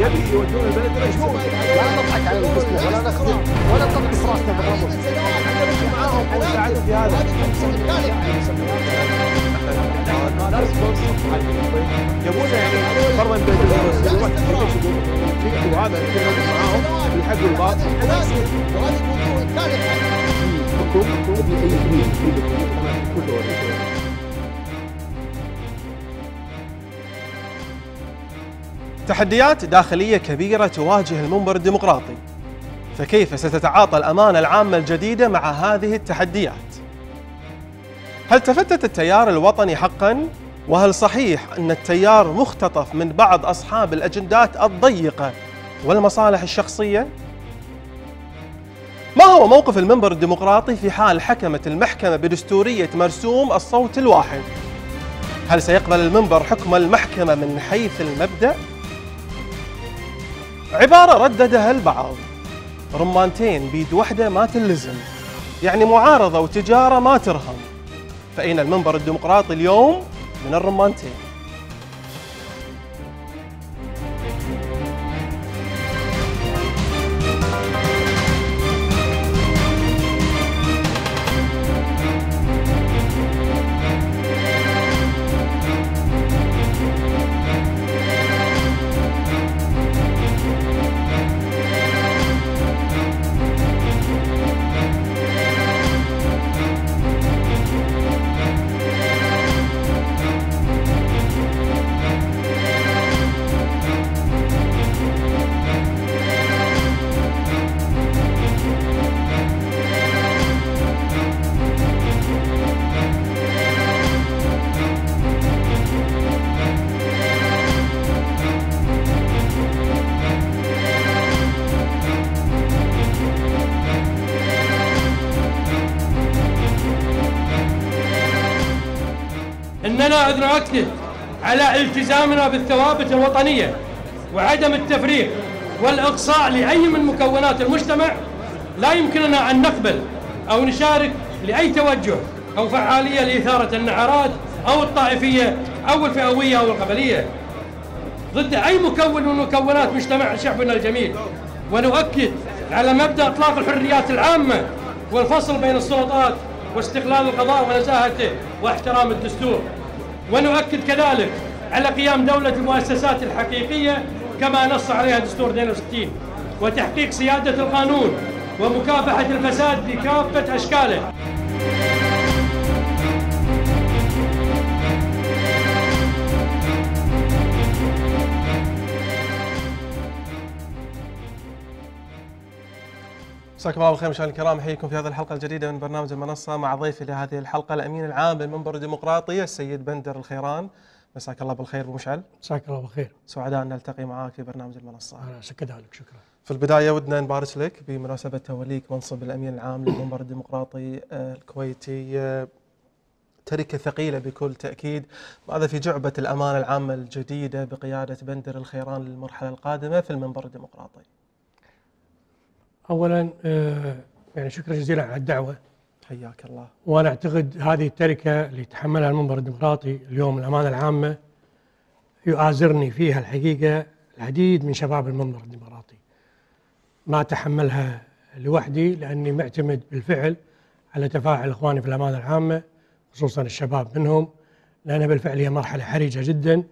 يبكي يودون البلد مجنون لا نضحك على انفسنا ولا نخدم ولا نطبق راسنا بالرمل احنا مش في هذا يبون يعني فرضا بين الفلوس الواحد يبيش يقول فيك وهذا يتكلم معاهم بالحق والباطل وهذه موضوع ثالث حكم حكم لاي كبير كله تحديات داخلية كبيرة تواجه المنبر الديمقراطي فكيف ستتعاطى الأمانة العامة الجديدة مع هذه التحديات؟ هل تفتت التيار الوطني حقاً؟ وهل صحيح أن التيار مختطف من بعض أصحاب الأجندات الضيقة والمصالح الشخصية؟ ما هو موقف المنبر الديمقراطي في حال حكمت المحكمة بدستورية مرسوم الصوت الواحد؟ هل سيقبل المنبر حكم المحكمة من حيث المبدأ؟ عبارة رددها البعض رمانتين بيد وحدة ما تلزم يعني معارضة وتجارة ما ترهم فأين المنبر الديمقراطي اليوم من الرمانتين التزامنا بالثوابت الوطنية وعدم التفريق والإقصاء لأي من مكونات المجتمع لا يمكننا أن نقبل أو نشارك لأي توجه أو فعالية لإثارة النعرات أو الطائفية أو الفئوية أو القبلية ضد أي مكون من مكونات مجتمع شعبنا الجميل ونؤكد على مبدأ إطلاق الحريات العامة والفصل بين السلطات واستقلال القضاء ونزاهته واحترام الدستور ونؤكد كذلك على قيام دولة المؤسسات الحقيقية كما نص عليها دستور 62 وتحقيق سيادة القانون ومكافحة الفساد بكافة أشكاله مساكم الله بالخير مشاهدينا الكرام احييكم في هذه الحلقه الجديده من برنامج المنصه مع ضيفي لهذه الحلقه الامين العام للمنبر الديمقراطي السيد بندر الخيران مساك الله بالخير ابو مشعل مساك الله بالخير سعداء ان نلتقي معاك في برنامج المنصه انا كذلك شكرا في البدايه ودنا نبارك لك بمناسبه توليك منصب الامين العام للمنبر الديمقراطي آه، الكويتي آه، تركة ثقيلة بكل تأكيد وهذا في جعبة الأمانة العامة الجديدة بقيادة بندر الخيران للمرحلة القادمة في المنبر الديمقراطي أولا آه، يعني شكرا جزيلا على الدعوة حياك الله وانا اعتقد هذه التركه اللي تحملها المنبر الديمقراطي اليوم الامانه العامه يؤازرني فيها الحقيقه العديد من شباب المنبر الديمقراطي ما تحملها لوحدي لاني معتمد بالفعل على تفاعل اخواني في الامانه العامه خصوصا الشباب منهم لانها بالفعل هي مرحله حرجه جدا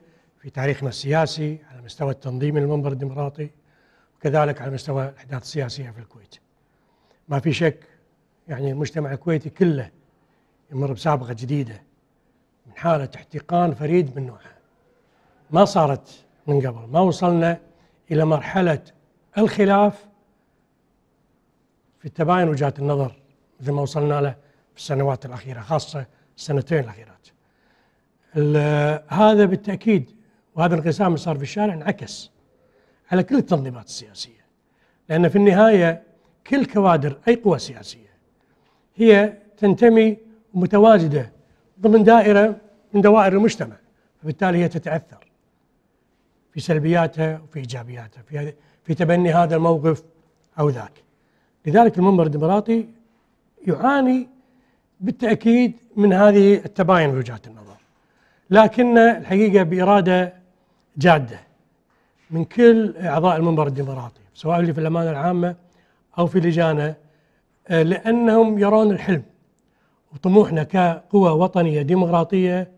في تاريخنا السياسي على مستوى التنظيم المنبر الديمقراطي وكذلك على مستوى الاحداث السياسيه في الكويت. ما في شك يعني المجتمع الكويتي كله يمر بسابقة جديدة من حالة احتقان فريد من نوعها ما صارت من قبل ما وصلنا إلى مرحلة الخلاف في تباين وجهات النظر مثل ما وصلنا له في السنوات الأخيرة خاصة السنتين الأخيرات هذا بالتأكيد وهذا الانقسام اللي صار في الشارع انعكس على كل التنظيمات السياسية لأن في النهاية كل كوادر أي قوى سياسية هي تنتمي متواجدة ضمن دائرة من دوائر المجتمع فبالتالي هي تتأثر في سلبياتها وفي إيجابياتها في, في تبني هذا الموقف أو ذاك لذلك المنبر الديمقراطي يعاني بالتأكيد من هذه التباين في وجهات النظر لكن الحقيقة بإرادة جادة من كل أعضاء المنبر الديمقراطي سواء اللي في الأمانة العامة أو في لجانه آه، لأنهم يرون الحلم وطموحنا كقوى وطنية ديمقراطية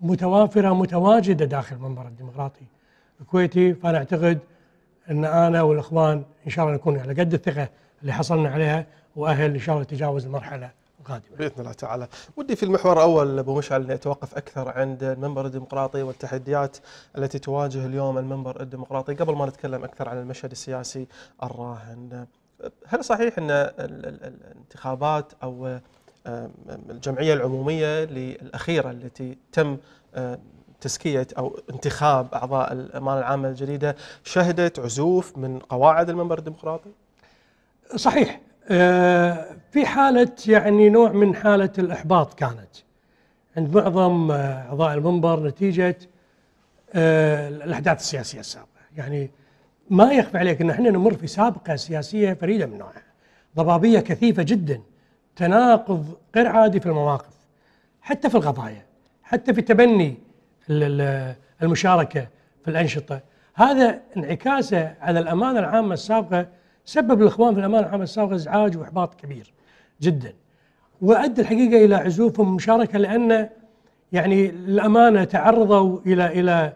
متوافرة متواجدة داخل المنبر الديمقراطي الكويتي فأنا أعتقد أن أنا والإخوان إن شاء الله نكون على قد الثقة اللي حصلنا عليها وأهل إن شاء الله تجاوز المرحلة القادمة بإذن الله تعالى ودي في المحور الأول أبو مشعل أن أتوقف أكثر عند المنبر الديمقراطي والتحديات التي تواجه اليوم المنبر الديمقراطي قبل ما نتكلم أكثر عن المشهد السياسي الراهن هل صحيح ان الانتخابات او آه، الجمعيه العموميه الاخيره التي تم آه، تزكيه او انتخاب اعضاء الامانه العامه الجديده شهدت عزوف من قواعد المنبر الديمقراطي؟ صحيح آه، في حاله يعني نوع من حاله الاحباط كانت عند معظم اعضاء المنبر نتيجه الاحداث السياسيه السابقه يعني ما يخفى عليك ان احنا نمر في سابقه سياسيه فريده من نوعها ضبابيه كثيفه جدا تناقض غير عادي في المواقف حتى في القضايا حتى في تبني المشاركه في الانشطه هذا انعكاسه على الامانه العامه السابقه سبب الاخوان في الامانه العامه السابقه ازعاج واحباط كبير جدا وادى الحقيقه الى عزوفهم مشاركه لان يعني الامانه تعرضوا الى الى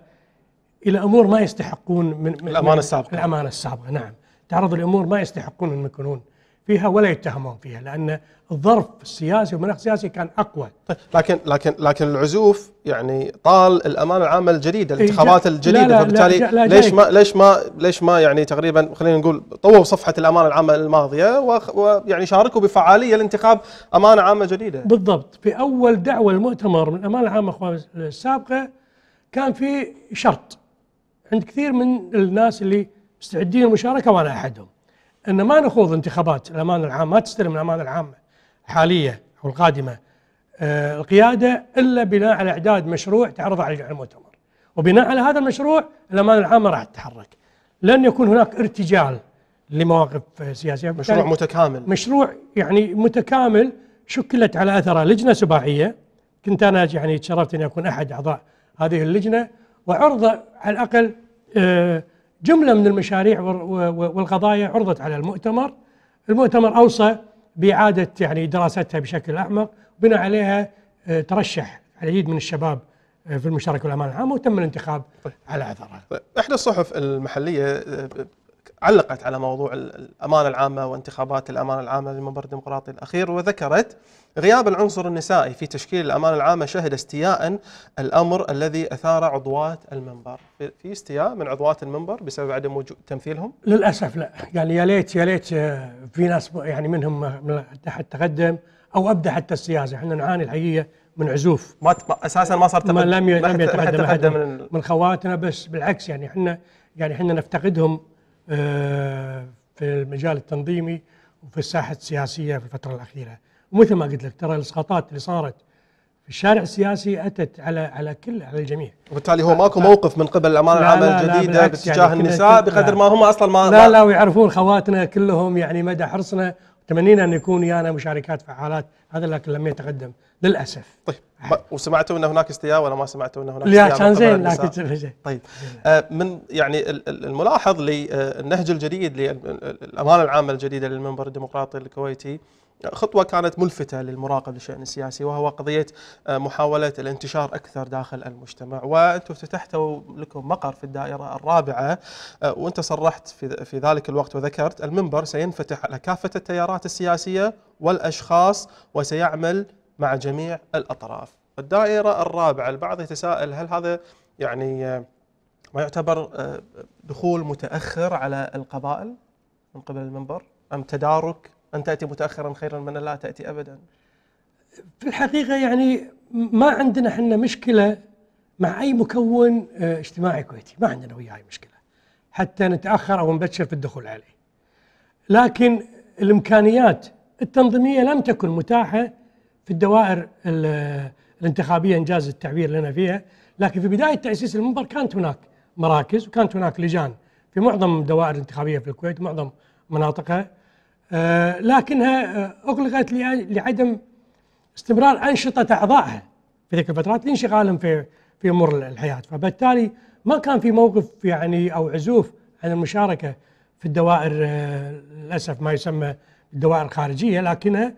الى امور ما يستحقون من, من الامانه السابقه الامانه السابقه نعم تعرض لامور ما يستحقون ان يكونون فيها ولا يتهمون فيها لان الظرف السياسي والمناخ السياسي كان اقوى طيب، لكن لكن لكن العزوف يعني طال الامانه العامه الجديده إيه، الانتخابات الجديده لا لا فبالتالي لا لا ليش ما ليش ما ليش ما يعني تقريبا خلينا نقول طووا صفحه الامانه العامه الماضيه ويعني شاركوا بفعاليه الانتخاب امانه عامه جديده بالضبط في اول دعوه المؤتمر من الامانه العامه السابقه كان في شرط عند كثير من الناس اللي مستعدين للمشاركه وانا احدهم ان ما نخوض انتخابات الامانه العامه ما تستلم الامانه العامه الحاليه او القادمه آه، القياده الا بناء على اعداد مشروع تعرضه على المؤتمر وبناء على هذا المشروع الامانه العامه راح تتحرك لن يكون هناك ارتجال لمواقف سياسيه مشروع يعني متكامل مشروع يعني متكامل شكلت على اثره لجنه سباعيه كنت انا يعني تشرفت اني اكون احد اعضاء هذه اللجنه وعرض على الأقل آه، جملة من المشاريع والقضايا عرضت على المؤتمر المؤتمر أوصى بإعادة يعني دراستها بشكل أعمق بناء عليها آه، ترشح العديد من الشباب آه، في المشاركه والامانه العامه وتم الانتخاب طيب. على أثرها طيب. إحدى الصحف المحلية علقت على موضوع الامانه العامه وانتخابات الامانه العامه للمنبر الديمقراطي الاخير وذكرت غياب العنصر النسائي في تشكيل الامانه العامه شهد استياء الامر الذي اثار عضوات المنبر، في استياء من عضوات المنبر بسبب عدم وجود تمثيلهم؟ للاسف لا، يعني يا ليت يا ليت آه، في ناس يعني منهم آه، من تقدم او ابدا حتى السياسه، احنا نعاني الحقيقه من عزوف ما اساسا ما صار تقدم لم لم يتقدم من, من خواتنا بس بالعكس يعني احنا يعني احنا نفتقدهم آه، في المجال التنظيمي وفي الساحه السياسيه في الفتره الاخيره ومثل ما قلت لك ترى الاسقاطات اللي صارت في الشارع السياسي اتت على على كل على الجميع وبالتالي هو ماكو موقف من قبل الامانه العامه الجديده باتجاه يعني النساء بقدر ما هم اصلا ما لا لا ويعرفون خواتنا كلهم يعني مدى حرصنا تمنينا أن يكون يانا مشاركات فعالات هذا لكن لم يتقدم للأسف طيب وسمعتوا أن هناك استياء ولا ما سمعتوا أن هناك استياء؟ كان زين لكن طيب آه، من يعني الملاحظ للنهج آه، الجديد للأمانة العامة الجديدة للمنبر الديمقراطي الكويتي خطوة كانت ملفتة للمراقب للشأن السياسي وهو قضية آه، محاولة الانتشار أكثر داخل المجتمع وأنتم افتتحتوا لكم مقر في الدائرة الرابعة آه، وأنت صرحت في ذلك الوقت وذكرت المنبر سينفتح على كافة التيارات السياسية والأشخاص وسيعمل مع جميع الأطراف الدائرة الرابعة البعض يتساءل هل هذا يعني آه، ما يعتبر دخول متأخر على القبائل من قبل المنبر أم تدارك أن تأتي متأخرا خيرا من لا تأتي أبدا في الحقيقة يعني ما عندنا احنا مشكلة مع أي مكون آه، اجتماعي كويتي ما عندنا وياه أي مشكلة حتى نتأخر أو نبكر في الدخول عليه لكن الإمكانيات التنظيمية لم تكن متاحة في الدوائر آه، الانتخابية إنجاز التعبير لنا فيها لكن في بداية تأسيس المنبر كانت هناك مراكز وكانت هناك لجان في معظم الدوائر الانتخابية في الكويت معظم مناطقها آه، لكنها آه، أغلقت لعدم استمرار أنشطة أعضائها في تلك الفترات لانشغالهم في في أمور الحياة فبالتالي ما كان في موقف يعني أو عزوف عن المشاركة في الدوائر آه، للأسف ما يسمى الدوائر الخارجية لكنها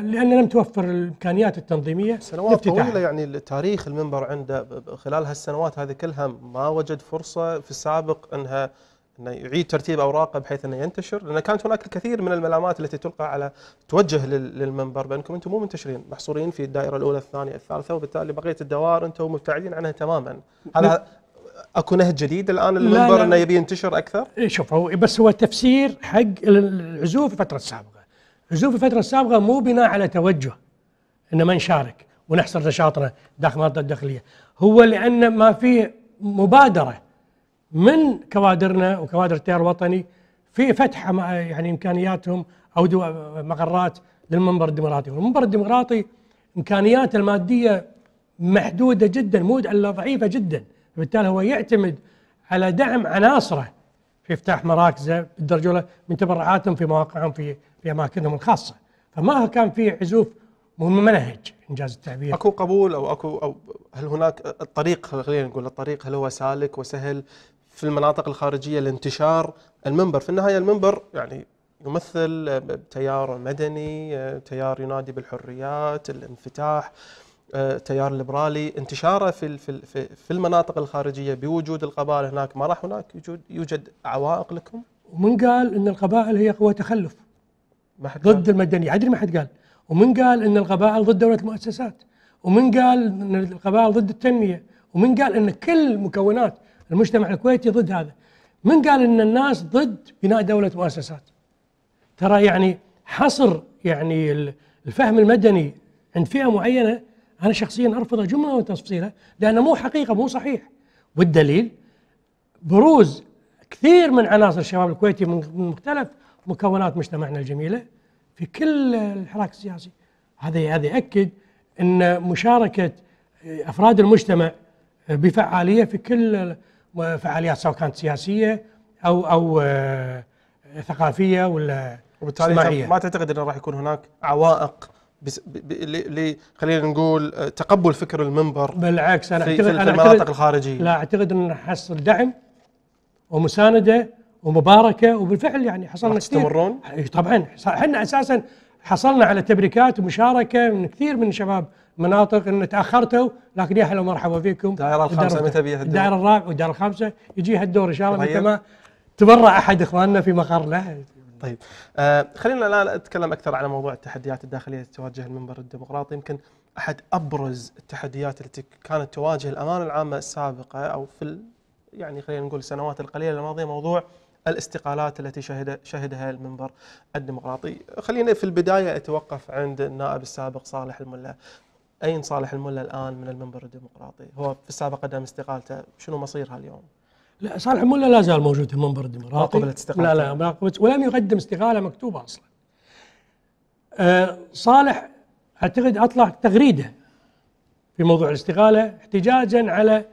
لأن لم توفر الإمكانيات التنظيمية سنوات طويلة يعني التاريخ المنبر عنده خلال هالسنوات هذه كلها ما وجد فرصة في السابق أنها انه يعيد ترتيب اوراقه بحيث انه ينتشر لان كانت هناك الكثير من الملامات التي تلقى على توجه للمنبر بانكم انتم مو منتشرين محصورين في الدائره الاولى الثانيه الثالثه وبالتالي بقيه الدوائر انتم مبتعدين عنها تماما هذا اكو نهج جديد الان المنبر انه يبي ينتشر اكثر إيه، شوف هو بس هو تفسير حق العزوف في الفتره السابقه العزوف الفتره السابقه مو بناء على توجه ان ما نشارك ونحصر نشاطنا داخل المنطقه الداخليه هو لان ما في مبادره من كوادرنا وكوادر التيار الوطني في فتح يعني امكانياتهم او مقرات للمنبر الديمقراطي، والمنبر الديمقراطي امكانياته الماديه محدوده جدا مو الا ضعيفه جدا، فبالتالي هو يعتمد على دعم عناصره في افتتاح مراكزه بالدرجه الاولى من تبرعاتهم في مواقعهم في في اماكنهم الخاصه، فما كان في عزوف ممنهج انجاز التعبير اكو قبول او اكو او هل هناك الطريق خلينا نقول الطريق هل هو سالك وسهل في المناطق الخارجيه لانتشار المنبر، في النهايه المنبر يعني يمثل تيار مدني، تيار ينادي بالحريات، الانفتاح، تيار ليبرالي، انتشاره في في المناطق الخارجيه بوجود القبائل هناك ما راح هناك يوجد يوجد عوائق لكم؟ ومن قال ان القبائل هي قوى تخلف؟ ما حد ضد المدنيه، ادري ما حد قال، ومن قال ان القبائل ضد دوله المؤسسات، ومن قال ان القبائل ضد التنميه، ومن قال ان كل مكونات المجتمع الكويتي ضد هذا من قال ان الناس ضد بناء دوله مؤسسات ترى يعني حصر يعني الفهم المدني عند فئه معينه انا شخصيا ارفضه جمله وتفصيله لانه مو حقيقه مو صحيح والدليل بروز كثير من عناصر الشباب الكويتي من مختلف مكونات مجتمعنا الجميله في كل الحراك السياسي هذا هذا ياكد ان مشاركه افراد المجتمع بفعاليه في كل وفعاليات سواء كانت سياسيه او او آه، ثقافيه ولا وبالتالي ما تعتقد انه راح يكون هناك عوائق ل خلينا نقول آه، تقبل فكر المنبر بالعكس انا اعتقد في, في المناطق الخارجيه لا اعتقد انه نحصل دعم ومسانده ومباركه وبالفعل يعني حصلنا كثير تستمرون؟ طبعا احنا اساسا حصلنا على تبريكات ومشاركه من كثير من الشباب مناطق ان تاخرتوا لكن يا هلا ومرحبا فيكم الدائره الخامسه متى بيها الدور؟ الدائره الرابعه والدائره الخامسه يجيها الدور ان شاء الله متى ما تبرع احد اخواننا في مقر له طيب آه خلينا الان نتكلم اكثر على موضوع التحديات الداخليه التي تواجه المنبر الديمقراطي يمكن احد ابرز التحديات التي كانت تواجه الامانه العامه السابقه او في ال... يعني خلينا نقول السنوات القليله الماضيه موضوع الاستقالات التي شهد شهدها المنبر الديمقراطي خلينا في البداية أتوقف عند النائب السابق صالح الملا أين صالح الملا الآن من المنبر الديمقراطي هو في السابق قدم استقالته شنو مصيرها اليوم لا صالح الملا لا زال موجود في المنبر الديمقراطي ما قبلت استقالته لا لا ما قبلت ولم يقدم استقالة مكتوبة أصلا أه صالح أعتقد أطلع تغريدة في موضوع الاستقالة احتجاجا على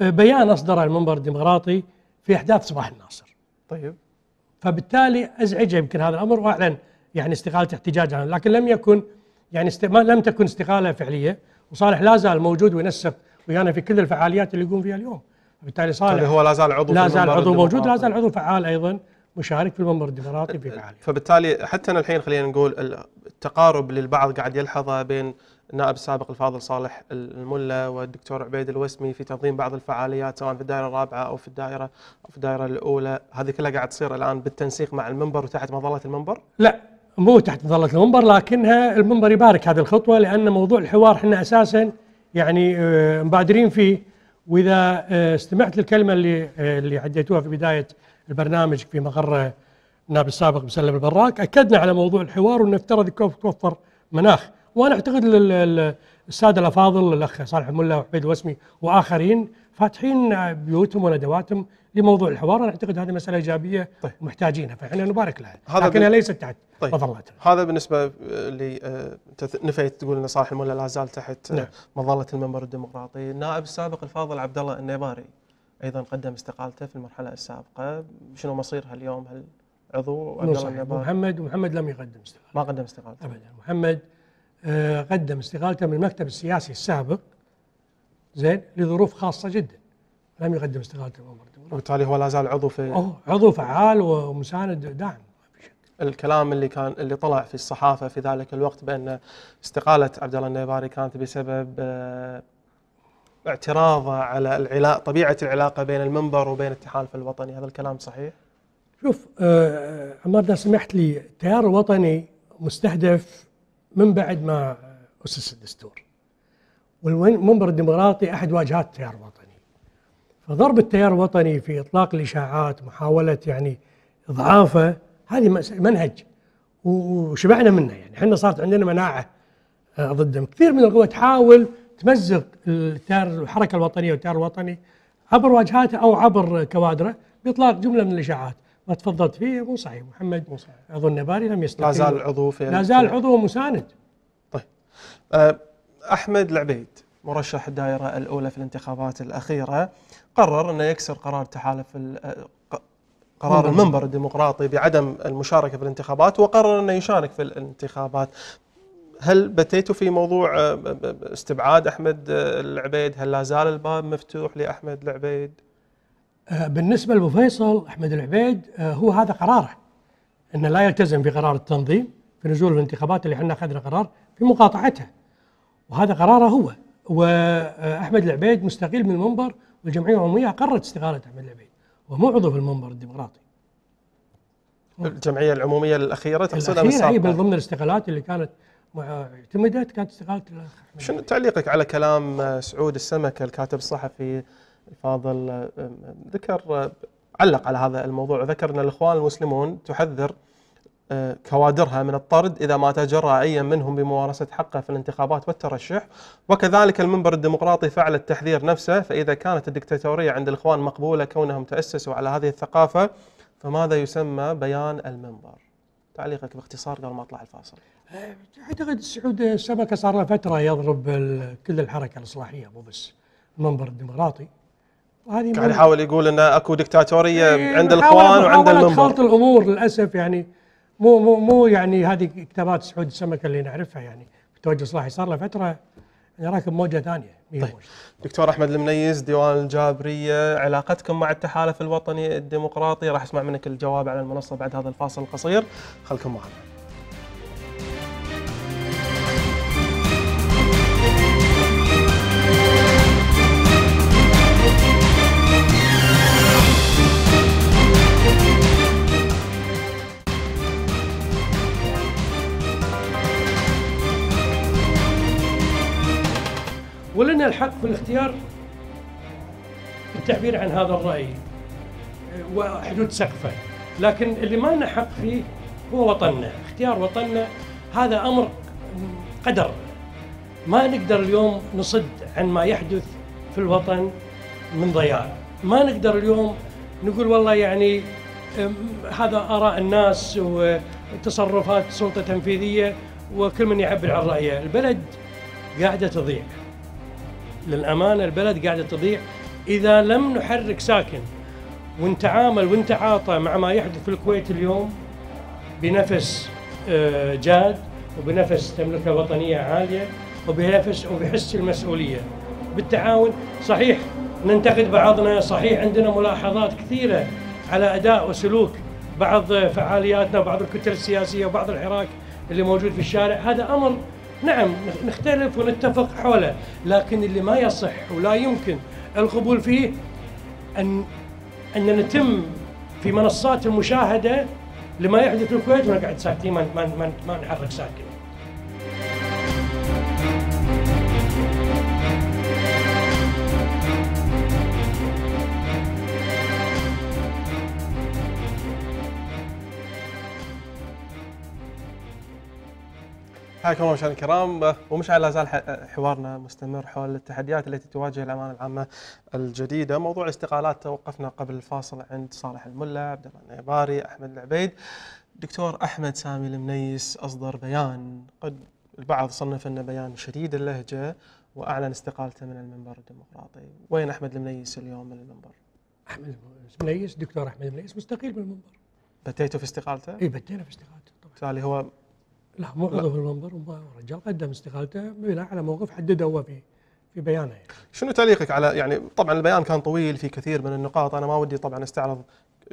آه، بيان أصدره المنبر الديمقراطي في أحداث صباح الناصر طيب فبالتالي أزعجه يمكن هذا الأمر وأعلن يعني استقالته احتجاجا لكن لم يكن يعني ما لم تكن استقاله فعليه وصالح لا زال موجود وينسق ويانا في كل الفعاليات اللي يقوم فيها اليوم بالتالي صالح طيب، هو لا زال عضو لا زال عضو موجود لا زال عضو فعال ايضا مشارك في المنبر الديمقراطي في فعاليات فبالتالي حتى الحين خلينا نقول التقارب للبعض قاعد يلحظه بين النائب السابق الفاضل صالح الملا والدكتور عبيد الوسمي في تنظيم بعض الفعاليات سواء في الدائره الرابعه او في الدائره او في الدائره الاولى هذه كلها قاعد تصير الان بالتنسيق مع المنبر وتحت مظله المنبر؟ لا مو تحت مظله المنبر لكنها المنبر يبارك هذه الخطوه لان موضوع الحوار احنا اساسا يعني آه، مبادرين فيه واذا آه، استمعت للكلمه اللي آه، اللي عديتوها في بدايه البرنامج في مقر النائب السابق مسلم البراك اكدنا على موضوع الحوار وأنه افترض توفر مناخ وانا اعتقد الساده الافاضل الاخ صالح الملا وعبيد الوسمي واخرين فاتحين بيوتهم وندواتهم لموضوع الحوار انا اعتقد هذه مساله ايجابيه طيب. ومحتاجينها فاحنا نبارك لها هذا لكنها بال... ليست تحت طيب. مظلتنا هذا بالنسبه اللي انت آه، نفيت تقول ان صالح الملا لا زال تحت آه، نعم. مظله المنبر الديمقراطي النائب السابق الفاضل عبد الله النيباري ايضا قدم استقالته في المرحله السابقه شنو مصيرها اليوم هل عضو عبد الله النيباري محمد ومحمد لم يقدم استقالته ما قدم استقالته ابدا محمد آه قدم استقالته من المكتب السياسي السابق زين لظروف خاصه جدا لم يقدم استقالته مؤبر وبالتالي هو لا زال عضو في أوه عضو فعال ومساند داعم الكلام اللي كان اللي طلع في الصحافه في ذلك الوقت بان استقاله عبد الله النيباري كانت بسبب آه، اعتراضه على العلاقه طبيعه العلاقه بين المنبر وبين التحالف الوطني هذا الكلام صحيح؟ شوف آه, آه، عمار اذا سمحت لي التيار الوطني مستهدف من بعد ما اسس الدستور والمنبر الديمقراطي احد واجهات التيار الوطني فضرب التيار الوطني في إطلاق الإشاعات محاولة يعني إضعافه هذه منهج وشبعنا منه يعني احنا صارت عندنا مناعة آه، ضدهم كثير من القوى تحاول تمزق التيار الحركة الوطنية والتيار الوطني عبر واجهاته أو عبر كوادره بإطلاق جملة من الإشاعات ما تفضلت فيه مو صحيح محمد مو صحيح عضو النباري لم يستطيع لا زال عضو في لا زال عضو مساند طيب آه، أحمد العبيد مرشح الدائرة الأولى في الانتخابات الأخيرة قرر انه يكسر قرار تحالف قرار المنبر الديمقراطي بعدم المشاركه في الانتخابات وقرر انه يشارك في الانتخابات. هل بتيتوا في موضوع استبعاد احمد العبيد؟ هل لا زال الباب مفتوح لاحمد العبيد؟ بالنسبه لابو فيصل احمد العبيد هو هذا قراره انه لا يلتزم بقرار التنظيم في نزول الانتخابات اللي احنا اخذنا قرار في مقاطعتها. وهذا قراره هو واحمد العبيد مستقيل من المنبر والجمعيه العموميه اقرت استقاله احمد العبيد ومو عضو في المنبر الديمقراطي الجمعيه العموميه الاخيره تقصد الأخيرة هي من ضمن الاستقالات اللي كانت اعتمدت كانت استقاله الاخ شنو تعليقك على كلام سعود السمك الكاتب الصحفي الفاضل ذكر علق على هذا الموضوع وذكر ان الاخوان المسلمون تحذر كوادرها من الطرد إذا ما تجرأ أي منهم بممارسة حقه في الانتخابات والترشح وكذلك المنبر الديمقراطي فعل التحذير نفسه فإذا كانت الدكتاتورية عند الإخوان مقبولة كونهم تأسسوا على هذه الثقافة فماذا يسمى بيان المنبر تعليقك باختصار قبل ما أطلع الفاصل أعتقد السعود السبكة صار له فترة يضرب كل الحركة الإصلاحية مو بس المنبر الديمقراطي وهذه قاعد يحاول يقول أن أكو دكتاتورية إيه، عند الإخوان وعند المنبر خلط الأمور للأسف يعني مو مو مو يعني هذه كتابات سعود السمكه اللي نعرفها يعني توجه اصلاحي صار له فتره يعني راكب طيب. موجه ثانيه طيب. دكتور احمد المنيز ديوان الجابريه علاقتكم مع التحالف الوطني الديمقراطي راح اسمع منك الجواب على المنصه بعد هذا الفاصل القصير خلكم معنا ولنا الحق في الاختيار التعبير عن هذا الرأي وحدود سقفه لكن اللي ما لنا حق فيه هو وطننا اختيار وطننا هذا أمر قدر ما نقدر اليوم نصد عن ما يحدث في الوطن من ضياع ما نقدر اليوم نقول والله يعني هذا آراء الناس وتصرفات سلطة تنفيذية وكل من يعبر عن رأيه البلد قاعدة تضيع للأمانة البلد قاعدة تضيع إذا لم نحرك ساكن ونتعامل ونتعاطى مع ما يحدث في الكويت اليوم بنفس آه، جاد وبنفس تملكة وطنية عالية وبنفس وبحس المسؤولية بالتعاون صحيح ننتقد بعضنا صحيح عندنا ملاحظات كثيرة على أداء وسلوك بعض فعالياتنا وبعض الكتل السياسية وبعض الحراك اللي موجود في الشارع هذا أمر نعم نختلف ونتفق حوله لكن اللي ما يصح ولا يمكن القبول فيه أن أن نتم في منصات المشاهدة لما يحدث في الكويت ونقعد ساكتين ما نحرك ساكن حياكم الله مشاهدينا الكرام ومش على زال حوارنا مستمر حول التحديات التي تواجه الامانه العامه الجديده، موضوع الاستقالات توقفنا قبل الفاصل عند صالح الملا، عبد الله النيباري، احمد العبيد. دكتور احمد سامي المنيس اصدر بيان قد البعض صنف انه بيان شديد اللهجه واعلن استقالته من المنبر الديمقراطي، وين احمد المنيس اليوم من المنبر؟ احمد المنيس دكتور احمد المنيس مستقيل من المنبر. بتيته في استقالته؟ اي بتينا في استقالته طبعا. بالتالي هو لا مو عضو في المنبر ورجال قدم استقالته بناء على موقف حدده هو فيه في بيانه يعني. شنو تعليقك على يعني طبعا البيان كان طويل في كثير من النقاط انا ما ودي طبعا استعرض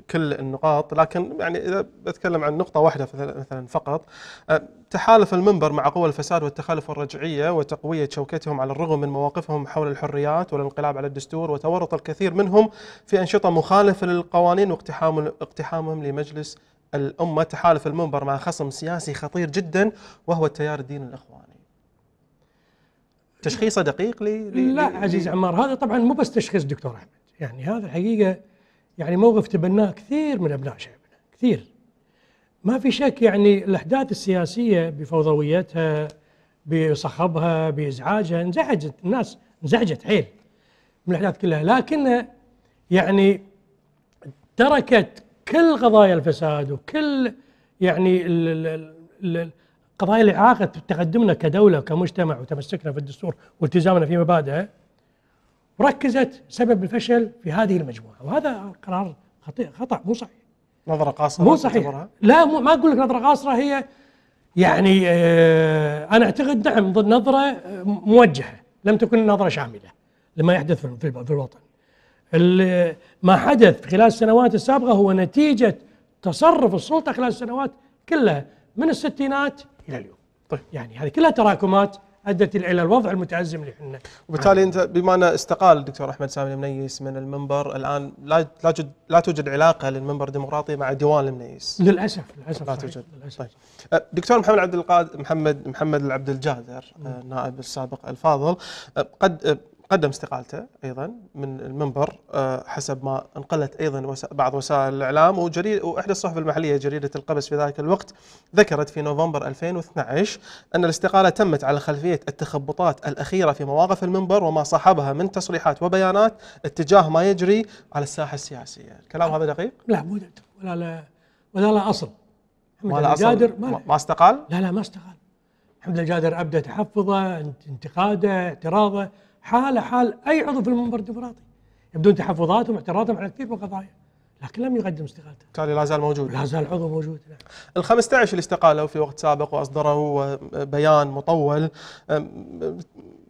كل النقاط لكن يعني اذا بتكلم عن نقطه واحده مثلا فقط أه، تحالف المنبر مع قوى الفساد والتخلف والرجعيه وتقويه شوكتهم على الرغم من مواقفهم حول الحريات والانقلاب على الدستور وتورط الكثير منهم في انشطه مخالفه للقوانين واقتحامهم اقتحامهم لمجلس الأمة تحالف المنبر مع خصم سياسي خطير جدا وهو التيار الدين الإخواني تشخيصه دقيق لي, لي لا عزيز عمار هذا طبعا مو بس تشخيص دكتور احمد يعني هذا الحقيقه يعني موقف تبناه كثير من ابناء شعبنا كثير ما في شك يعني الاحداث السياسيه بفوضويتها بصخبها بازعاجها انزعجت الناس انزعجت حيل من الاحداث كلها لكن يعني تركت كل قضايا الفساد وكل يعني قضايا اللي عاقت تقدمنا كدوله كمجتمع وتمسكنا في الدستور والتزامنا في مبادئه وركزت سبب الفشل في هذه المجموعه وهذا قرار خطأ, خطا مو صحيح نظره قاصره مو صحيح لا مو ما اقول لك نظره قاصره هي يعني آه انا اعتقد نعم نظره آه، موجهه لم تكن نظره شامله لما يحدث في الوطن ما حدث خلال السنوات السابقة هو نتيجة تصرف السلطة خلال السنوات كلها من الستينات إلى اليوم طيب. يعني هذه كلها تراكمات ادت الى الوضع المتازم اللي احنا وبالتالي انت بما ان استقال الدكتور احمد سامي المنيس من المنبر الان لا لا توجد لا توجد علاقه للمنبر الديمقراطي مع ديوان المنيس للاسف للاسف لا توجد للأسف. طيب. أه، دكتور محمد عبد القادر محمد محمد العبد الجادر النائب أه، السابق الفاضل أه، قد قدم استقالته ايضا من المنبر آه، حسب ما انقلت ايضا بعض وسائل الاعلام وجريد واحدى الصحف المحليه جريده القبس في ذلك الوقت ذكرت في نوفمبر 2012 ان الاستقاله تمت على خلفيه التخبطات الاخيره في مواقف المنبر وما صاحبها من تصريحات وبيانات اتجاه ما يجري على الساحه السياسيه، الكلام هذا دقيق؟ لا مو دقيق ولا لا ولا لا اصل ما لا اصل جادر ما, ما استقال؟ لا لا ما استقال حمد الجادر ابدى تحفظه انتقاده اعتراضه حال حال أي عضو في المنبر الديمقراطي يبدون تحفظاتهم واعتراضهم على كثير من القضايا لكن لم يقدم استقالته بالتالي لا زال موجود لا زال عضو موجود نعم. ال 15 اللي استقالوا في وقت سابق واصدروا بيان مطول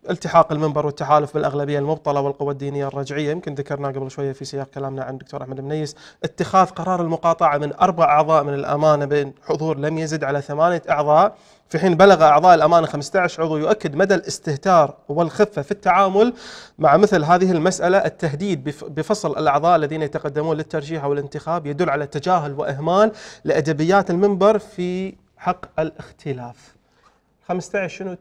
التحاق المنبر والتحالف بالاغلبيه المبطله والقوى الدينيه الرجعيه يمكن ذكرنا قبل شويه في سياق كلامنا عن الدكتور احمد منيس اتخاذ قرار المقاطعه من اربع اعضاء من الامانه بين حضور لم يزد على ثمانيه اعضاء في حين بلغ اعضاء الامانه 15 عضو يؤكد مدى الاستهتار والخفه في التعامل مع مثل هذه المساله التهديد بفصل الاعضاء الذين يتقدمون للترشيح او الانتخاب يدل على تجاهل واهمال لادبيات المنبر في حق الاختلاف 15 شنو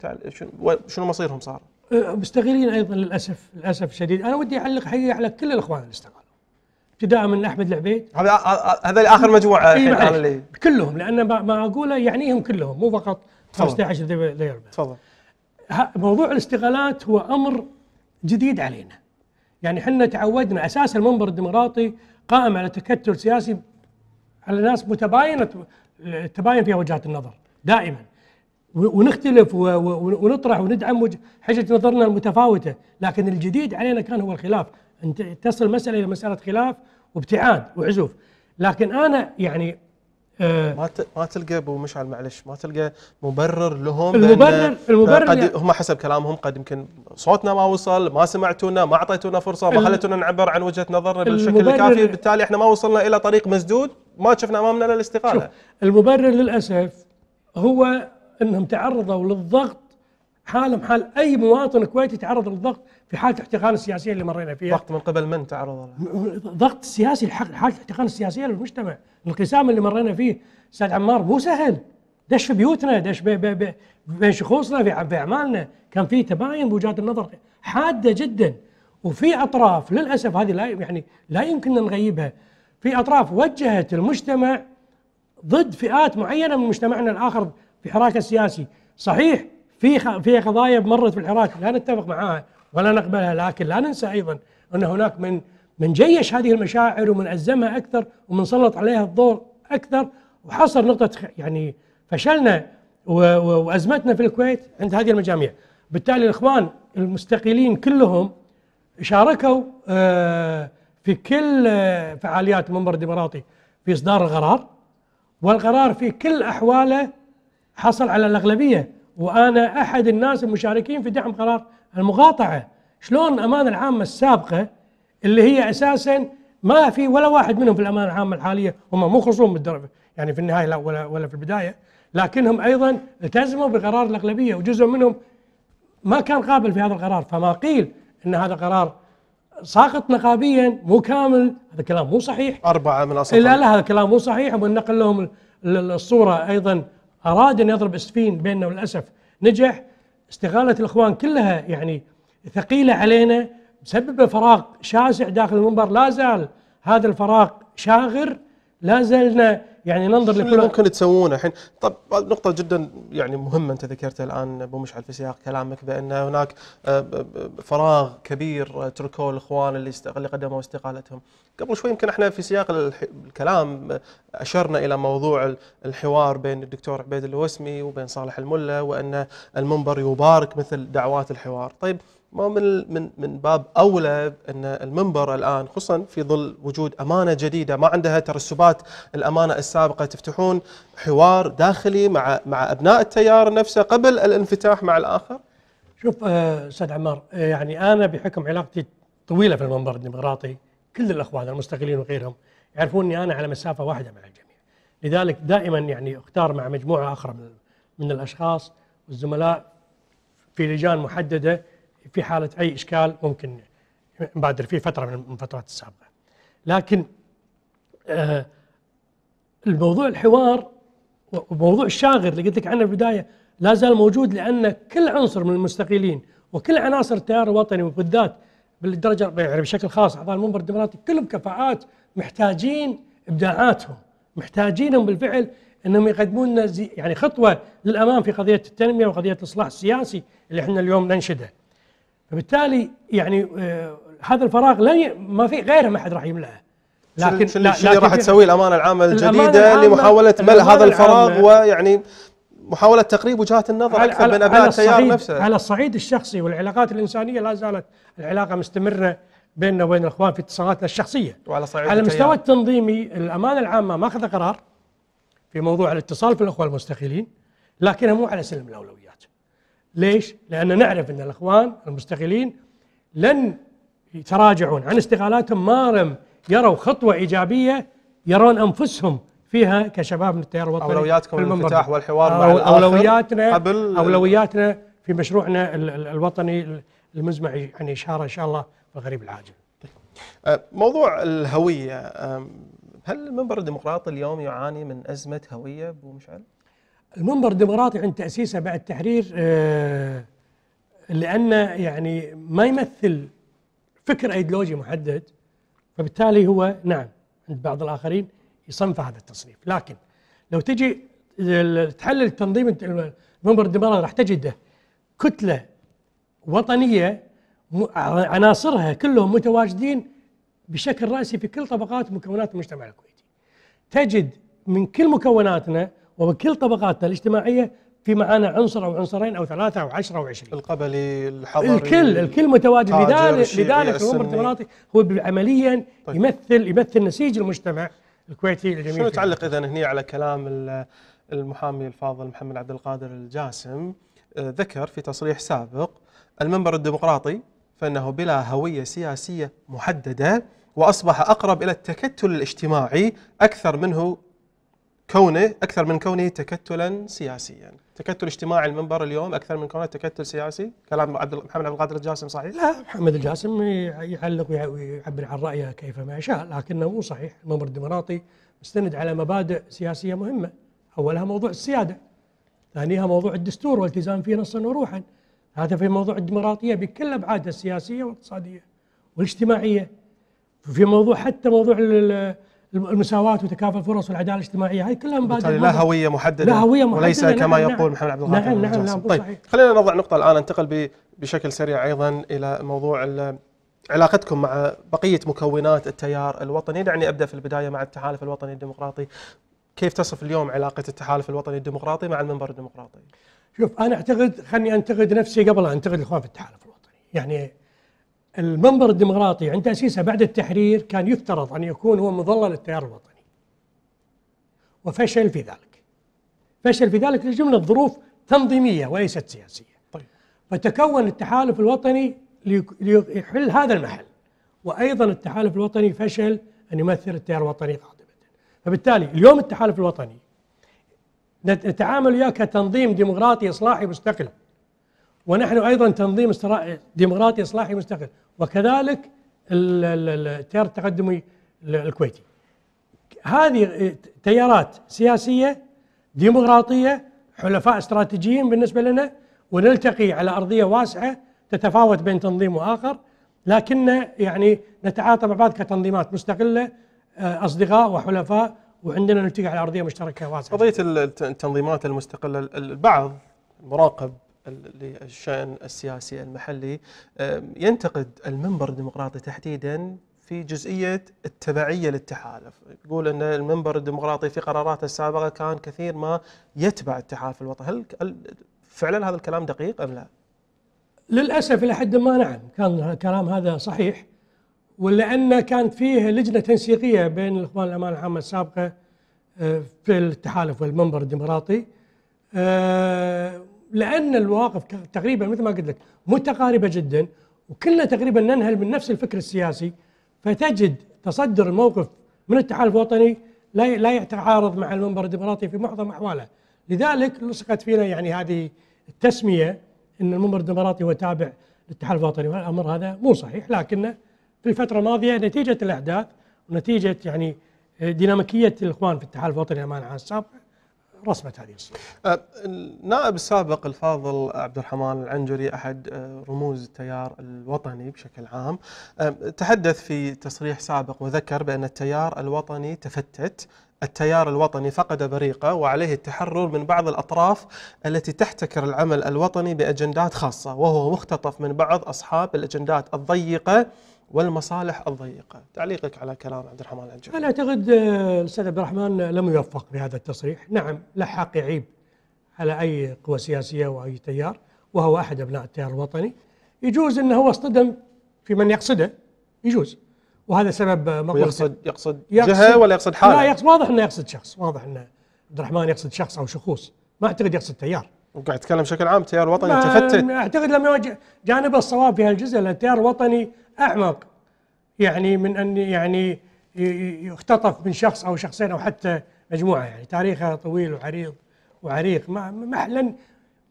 شنو مصيرهم صار؟ أه، مستغلين ايضا للاسف للاسف الشديد انا ودي اعلق حقيقه على كل الاخوان اللي استقالوا ابتداء من احمد العبيد هذا هذا اخر مجموعه الحين اللي كلهم لان ما, ما اقوله يعنيهم كلهم مو فقط 15 تفضل موضوع الاستقالات هو امر جديد علينا يعني احنا تعودنا اساس المنبر الديمقراطي قائم على تكتل سياسي على ناس متباينه التباين فيها وجهات النظر دائما ونختلف ونطرح وندعم حجة نظرنا المتفاوتة لكن الجديد علينا كان هو الخلاف أنت تصل المسألة إلى مسألة خلاف وابتعاد وعزوف لكن أنا يعني آه، ما ما تلقى ابو مشعل معلش ما تلقى مبرر لهم المبرر المبرر قد يعني هم حسب كلامهم قد يمكن صوتنا ما وصل ما سمعتونا ما اعطيتونا فرصه ما خليتونا نعبر عن وجهه نظرنا بالشكل الكافي بالتالي احنا ما وصلنا الى طريق مسدود ما شفنا امامنا الا الاستقاله المبرر للاسف هو انهم تعرضوا للضغط حالهم حال اي مواطن كويتي تعرض للضغط في حاله الاحتقان السياسيه اللي مرينا فيها ضغط من قبل من تعرض ضغط سياسي حاله الاحتقان السياسيه للمجتمع الانقسام اللي مرينا فيه استاذ عمار مو سهل دش في بيوتنا دش بين شخوصنا في اعمالنا كان في تباين بوجهات النظر حاده جدا وفي اطراف للاسف هذه لا يعني لا يمكن نغيبها في اطراف وجهت المجتمع ضد فئات معينه من مجتمعنا الاخر في حراك السياسي صحيح في في قضايا مرت في الحراك لا نتفق معها ولا نقبلها لكن لا ننسى ايضا ان هناك من من جيش هذه المشاعر ومن عزمها اكثر ومن سلط عليها الضوء اكثر وحصر نقطه يعني فشلنا وازمتنا في الكويت عند هذه المجاميع بالتالي الاخوان المستقيلين كلهم شاركوا آه، في كل آه، فعاليات المنبر الديمقراطي في اصدار القرار والقرار في كل احواله حصل على الاغلبيه وانا احد الناس المشاركين في دعم قرار المقاطعه شلون الامانه العامه السابقه اللي هي اساسا ما في ولا واحد منهم في الامانه العامه الحاليه هم مو خصوم بالدرجه يعني في النهايه لا ولا ولا في البدايه لكنهم ايضا التزموا بقرار الاغلبيه وجزء منهم ما كان قابل في هذا القرار فما قيل ان هذا قرار ساقط نقابيا مو كامل هذا كلام مو صحيح أربعة من أصحاب لا لا هذا كلام مو صحيح ونقل لهم الصورة أيضا اراد ان يضرب اسفين بيننا وللاسف نجح استغاله الاخوان كلها يعني ثقيله علينا مسببه فراغ شاسع داخل المنبر لا زال هذا الفراغ شاغر لا زلنا يعني ننظر شو اللي ممكن تسوونه الحين طب نقطة جدا يعني مهمة أنت ذكرتها الآن أبو مشعل في سياق كلامك بأن هناك آه، فراغ كبير آه، تركوه الإخوان اللي قدموا استقالتهم قبل شوي يمكن احنا في سياق الكلام اشرنا الى موضوع الحوار بين الدكتور عبيد الوسمي وبين صالح الملا وان المنبر يبارك مثل دعوات الحوار، طيب ما من من من باب اولى ان المنبر الان خصوصا في ظل وجود امانه جديده ما عندها ترسبات الامانه السابقه تفتحون حوار داخلي مع مع ابناء التيار نفسه قبل الانفتاح مع الاخر؟ شوف آه، استاذ عمار آه، يعني انا بحكم علاقتي طويله في المنبر الديمقراطي كل الاخوان المستقلين وغيرهم يعرفون اني انا على مسافه واحده مع الجميع لذلك دائما يعني اختار مع مجموعه اخرى من من الاشخاص والزملاء في لجان محدده في حاله اي اشكال ممكن نبادر فيه فتره من الفترات السابقه لكن آه الموضوع الحوار وموضوع الشاغر اللي قلت لك عنه في البدايه لا زال موجود لان كل عنصر من المستقيلين وكل عناصر التيار الوطني وبالذات بالدرجه يعني بشكل خاص اعضاء المنبر الديمقراطي كلهم كفاءات محتاجين ابداعاتهم محتاجينهم بالفعل انهم يقدمون لنا يعني خطوه للامام في قضيه التنميه وقضيه الاصلاح السياسي اللي احنا اليوم ننشده. فبالتالي يعني آه هذا الفراغ لن ما في غيره ما حد راح يملاه. لكن شو اللي راح تسويه الامانه العامه الجديده الأمانة لمحاوله ملء هذا الفراغ ويعني محاولة تقريب وجهات النظر على أكثر على من أبناء التيار نفسه على الصعيد الشخصي والعلاقات الإنسانية لا زالت العلاقة مستمرة بيننا وبين الإخوان في اتصالاتنا الشخصية وعلى صعيد على المستوى التنظيمي الأمانة العامة ماخذة قرار في موضوع الاتصال في الإخوة المستقلين لكنها مو على سلم الأولويات ليش؟ لأن نعرف أن الإخوان المستقلين لن يتراجعون عن استقالاتهم ما لم يروا خطوة إيجابية يرون أنفسهم فيها كشباب من التيار الوطني اولوياتكم الانفتاح والحوار مع اولوياتنا قبل اولوياتنا في مشروعنا الوطني المزمع يعني اشاره ان شاء الله في القريب العاجل. طيب. أه، موضوع الهويه هل المنبر الديمقراطي اليوم يعاني من ازمه هويه ابو مشعل؟ المنبر الديمقراطي عند تاسيسه بعد التحرير أه، لانه يعني ما يمثل فكر ايديولوجي محدد فبالتالي هو نعم عند بعض الاخرين يصنف هذا التصنيف لكن لو تجي تحلل تنظيم المنبر الديمقراطي راح تجده كتله وطنيه عناصرها كلهم متواجدين بشكل راسي في كل طبقات مكونات المجتمع الكويتي. تجد من كل مكوناتنا وكل طبقاتنا الاجتماعيه في معانا عنصر او عنصرين او ثلاثه او 10 او 20 القبلي الحضري الكل الكل متواجد لذلك لذلك المنبر الديمقراطي هو عمليا طيب. يمثل يمثل نسيج المجتمع الكويتي الجميل شنو تعلق اذا هنا على كلام المحامي الفاضل محمد عبد القادر الجاسم آه، ذكر في تصريح سابق المنبر الديمقراطي فانه بلا هويه سياسيه محدده واصبح اقرب الى التكتل الاجتماعي اكثر منه كونه اكثر من كونه تكتلا سياسيا، تكتل اجتماعي المنبر اليوم اكثر من كونه تكتل سياسي، كلام عبد محمد عبد القادر الجاسم صحيح؟ لا محمد الجاسم يعلق ويعبر عن رايه كيف ما شاء، لكنه مو صحيح، المنبر الديمقراطي مستند على مبادئ سياسيه مهمه، اولها موضوع السياده، ثانيها موضوع الدستور والالتزام فيه نصا وروحا، هذا في موضوع الديمقراطيه بكل ابعادها السياسيه والاقتصاديه والاجتماعيه، في موضوع حتى موضوع المساواة وتكافل الفرص والعدالة الاجتماعية هاي كلها مبادئ لا هوية محددة لا هوية محددة وليس نعم كما نعم يقول محمد عبد الغني نعم نعم, نعم طيب صحيح. خلينا نضع نقطة الآن ننتقل بشكل سريع أيضا إلى موضوع علاقتكم مع بقية مكونات التيار الوطني دعني أبدأ في البداية مع التحالف الوطني الديمقراطي كيف تصف اليوم علاقة التحالف الوطني الديمقراطي مع المنبر الديمقراطي؟ شوف أنا أعتقد خلني أنتقد نفسي قبل أن أنتقد الإخوان في التحالف الوطني يعني المنبر الديمقراطي عند تأسيسه بعد التحرير كان يفترض أن يكون هو مظلة للتيار الوطني وفشل في ذلك فشل في ذلك لجملة ظروف تنظيمية وليست سياسية طيب. فتكون التحالف الوطني ليحل هذا المحل وأيضا التحالف الوطني فشل أن يمثل التيار الوطني قادمة فبالتالي اليوم التحالف الوطني نتعامل وياه كتنظيم ديمقراطي إصلاحي مستقل ونحن أيضا تنظيم ديمقراطي إصلاحي مستقل وكذلك التيار التقدمي الكويتي هذه تيارات سياسية ديمقراطية حلفاء استراتيجيين بالنسبة لنا ونلتقي على أرضية واسعة تتفاوت بين تنظيم وآخر لكن يعني نتعاطى مع بعض كتنظيمات مستقلة آه، أصدقاء وحلفاء وعندنا نلتقي على أرضية مشتركة واسعة قضية التنظيمات المستقلة البعض مراقب للشأن السياسي المحلي ينتقد المنبر الديمقراطي تحديدا في جزئية التبعية للتحالف يقول أن المنبر الديمقراطي في قراراته السابقة كان كثير ما يتبع التحالف الوطني هل فعلا هذا الكلام دقيق أم لا؟ للأسف إلى حد ما نعم كان الكلام هذا صحيح ولأن كانت فيه لجنة تنسيقية بين الإخوان الأمانة العامة السابقة أه، في التحالف والمنبر الديمقراطي أه، لان المواقف تقريبا مثل ما قلت لك متقاربه جدا وكلنا تقريبا ننهل من نفس الفكر السياسي فتجد تصدر الموقف من التحالف الوطني لا لا يتعارض مع المنبر الديمقراطي في معظم احواله لذلك لصقت فينا يعني هذه التسميه ان المنبر الديمقراطي هو تابع للتحالف الوطني والامر هذا مو صحيح لكنه في الفتره الماضيه نتيجه الاحداث ونتيجه يعني آه، ديناميكيه الاخوان في التحالف الوطني امانه السابقه السابق رسمت هذه الصورة أه، النائب السابق الفاضل عبد الرحمن العنجري أحد أه، رموز التيار الوطني بشكل عام أه، تحدث في تصريح سابق وذكر بأن التيار الوطني تفتت التيار الوطني فقد بريقه وعليه التحرر من بعض الاطراف التي تحتكر العمل الوطني باجندات خاصه وهو مختطف من بعض اصحاب الاجندات الضيقه والمصالح الضيقة تعليقك على كلام عبد الرحمن العجل أنا أعتقد آه، الأستاذ عبد الرحمن لم يوفق بهذا التصريح نعم حق يعيب على أي قوة سياسية وأي تيار وهو أحد أبناء التيار الوطني يجوز أنه هو اصطدم في من يقصده يجوز وهذا سبب مقصد يقصد يقصد جهة ولا يقصد حالة؟ لا يقصد واضح أنه يقصد شخص واضح أنه عبد الرحمن يقصد شخص أو شخوص ما أعتقد يقصد تيار قاعد تتكلم بشكل عام التيار الوطني تفتت اعتقد لم يواجه جانب الصواب في هالجزء لان التيار الوطني اعمق يعني من ان يعني يختطف من شخص او شخصين او حتى مجموعه يعني تاريخها طويل وعريض وعريق ما ما لن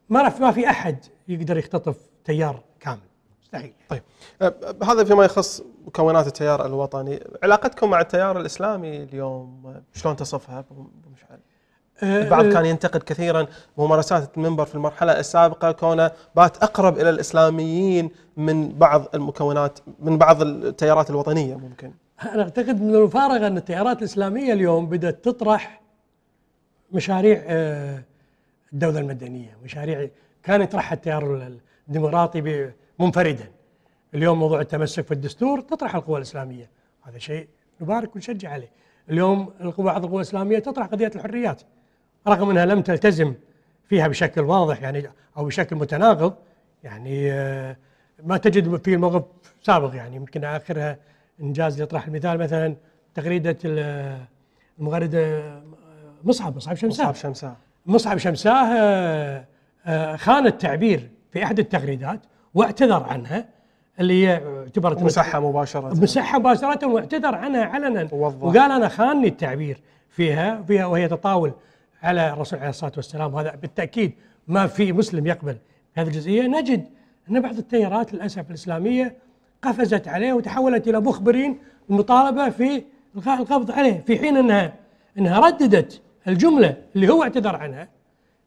ما ما في احد يقدر يختطف تيار كامل مستحيل طيب أه، أه، هذا فيما يخص مكونات التيار الوطني علاقتكم مع التيار الاسلامي اليوم شلون تصفها ابو مشعل آه، البعض آه. كان ينتقد كثيرا ممارسات المنبر في المرحلة السابقة كونه بات أقرب إلى الإسلاميين من بعض المكونات من بعض التيارات الوطنية ممكن أنا أعتقد من المفارقة أن التيارات الإسلامية اليوم بدأت تطرح مشاريع آه، الدولة المدنية مشاريع كان يطرحها التيار الديمقراطي منفردا اليوم موضوع التمسك في الدستور تطرح القوى الإسلامية هذا شيء نبارك ونشجع عليه اليوم بعض القوى الإسلامية تطرح قضية الحريات رغم أنها لم تلتزم فيها بشكل واضح يعني أو بشكل متناقض يعني آه، ما تجد في الموقف سابق يعني يمكن آخرها إنجاز يطرح المثال مثلا تغريدة المغرد آه، آه، مصعب مصعب شمساه مصعب شمساه مصعب شمساه خان التعبير في احد التغريدات واعتذر عنها اللي هي اعتبرت مسحه مباشره مسحه مباشره واعتذر عنها علنا ووضح. وقال انا خانني التعبير فيها فيها وهي تطاول على الرسول عليه الصلاه والسلام وهذا بالتاكيد ما في مسلم يقبل هذه الجزئيه نجد ان بعض التيارات للاسف الاسلاميه قفزت عليه وتحولت الى مخبرين المطالبه في الغاء القبض عليه في حين انها انها رددت الجمله اللي هو اعتذر عنها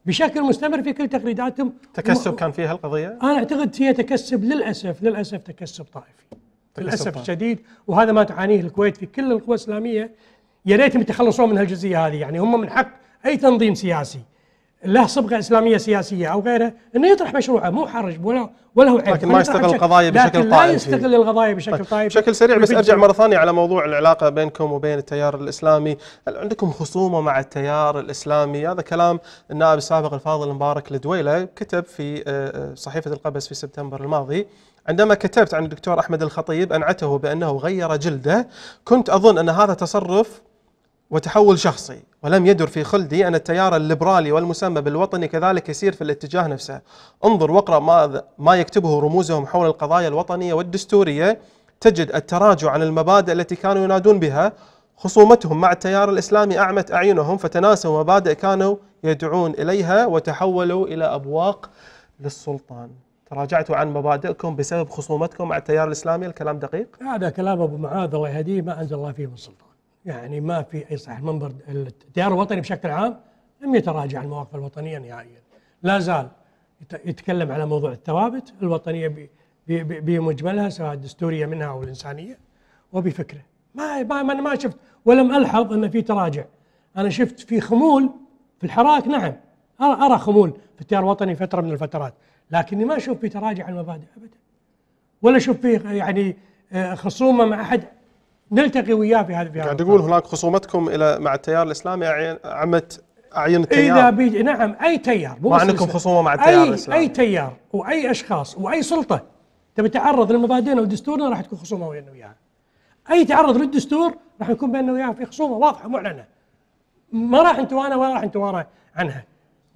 بشكل مستمر في كل تغريداتهم تكسب كان فيها القضيه؟ انا اعتقد هي تكسب للاسف للاسف تكسب طائفي للاسف الشديد وهذا ما تعانيه الكويت في كل القوى الاسلاميه يا ريتهم يتخلصون من هالجزئيه هذه يعني هم من حق اي تنظيم سياسي له صبغه اسلاميه سياسيه او غيره انه يطرح مشروعه مو حرج ولا ولا هو عيب لكن ما يستغل القضايا بشكل طائفي لا يستغل القضايا بشكل طائفي بشكل سريع بس ارجع مره ثانيه على موضوع العلاقه بينكم وبين التيار الاسلامي، هل عندكم خصومه مع التيار الاسلامي؟ هذا كلام النائب السابق الفاضل مبارك الدويله كتب في آه، صحيفه القبس في سبتمبر الماضي عندما كتبت عن الدكتور احمد الخطيب انعته بانه غير جلده، كنت اظن ان هذا تصرف وتحول شخصي ولم يدر في خلدي أن التيار الليبرالي والمسمى بالوطني كذلك يسير في الاتجاه نفسه انظر واقرأ ما, ما يكتبه رموزهم حول القضايا الوطنية والدستورية تجد التراجع عن المبادئ التي كانوا ينادون بها خصومتهم مع التيار الإسلامي أعمت أعينهم فتناسوا مبادئ كانوا يدعون إليها وتحولوا إلى أبواق للسلطان تراجعتوا عن مبادئكم بسبب خصومتكم مع التيار الإسلامي الكلام دقيق؟ هذا كلام أبو معاذ الله يهديه ما أنزل الله فيه من سلطان يعني ما في اي صحيح المنبر التيار الوطني بشكل عام لم يتراجع عن المواقف الوطنيه نهائيا لا زال يتكلم على موضوع الثوابت الوطنيه بمجملها سواء الدستوريه منها او الانسانيه وبفكره ما ما انا ما شفت ولم الحظ ان في تراجع انا شفت في خمول في الحراك نعم ارى خمول في التيار الوطني فتره من الفترات لكني ما اشوف في تراجع المبادئ ابدا ولا اشوف فيه يعني آه، خصومه مع احد نلتقي وياه في هذا في قاعد يقول هناك خصومتكم الى مع التيار الاسلامي عمت اعين التيار اذا بي... نعم اي تيار ما عندكم خصومه مع التيار أي الاسلامي اي تيار واي اشخاص واي سلطه تبي تعرض لمضادنا ودستورنا راح تكون خصومه وياه يعني. اي تعرض للدستور راح نكون بيننا وياه في خصومه واضحه معلنه ما راح نتوانى ولا راح نتوارى عنها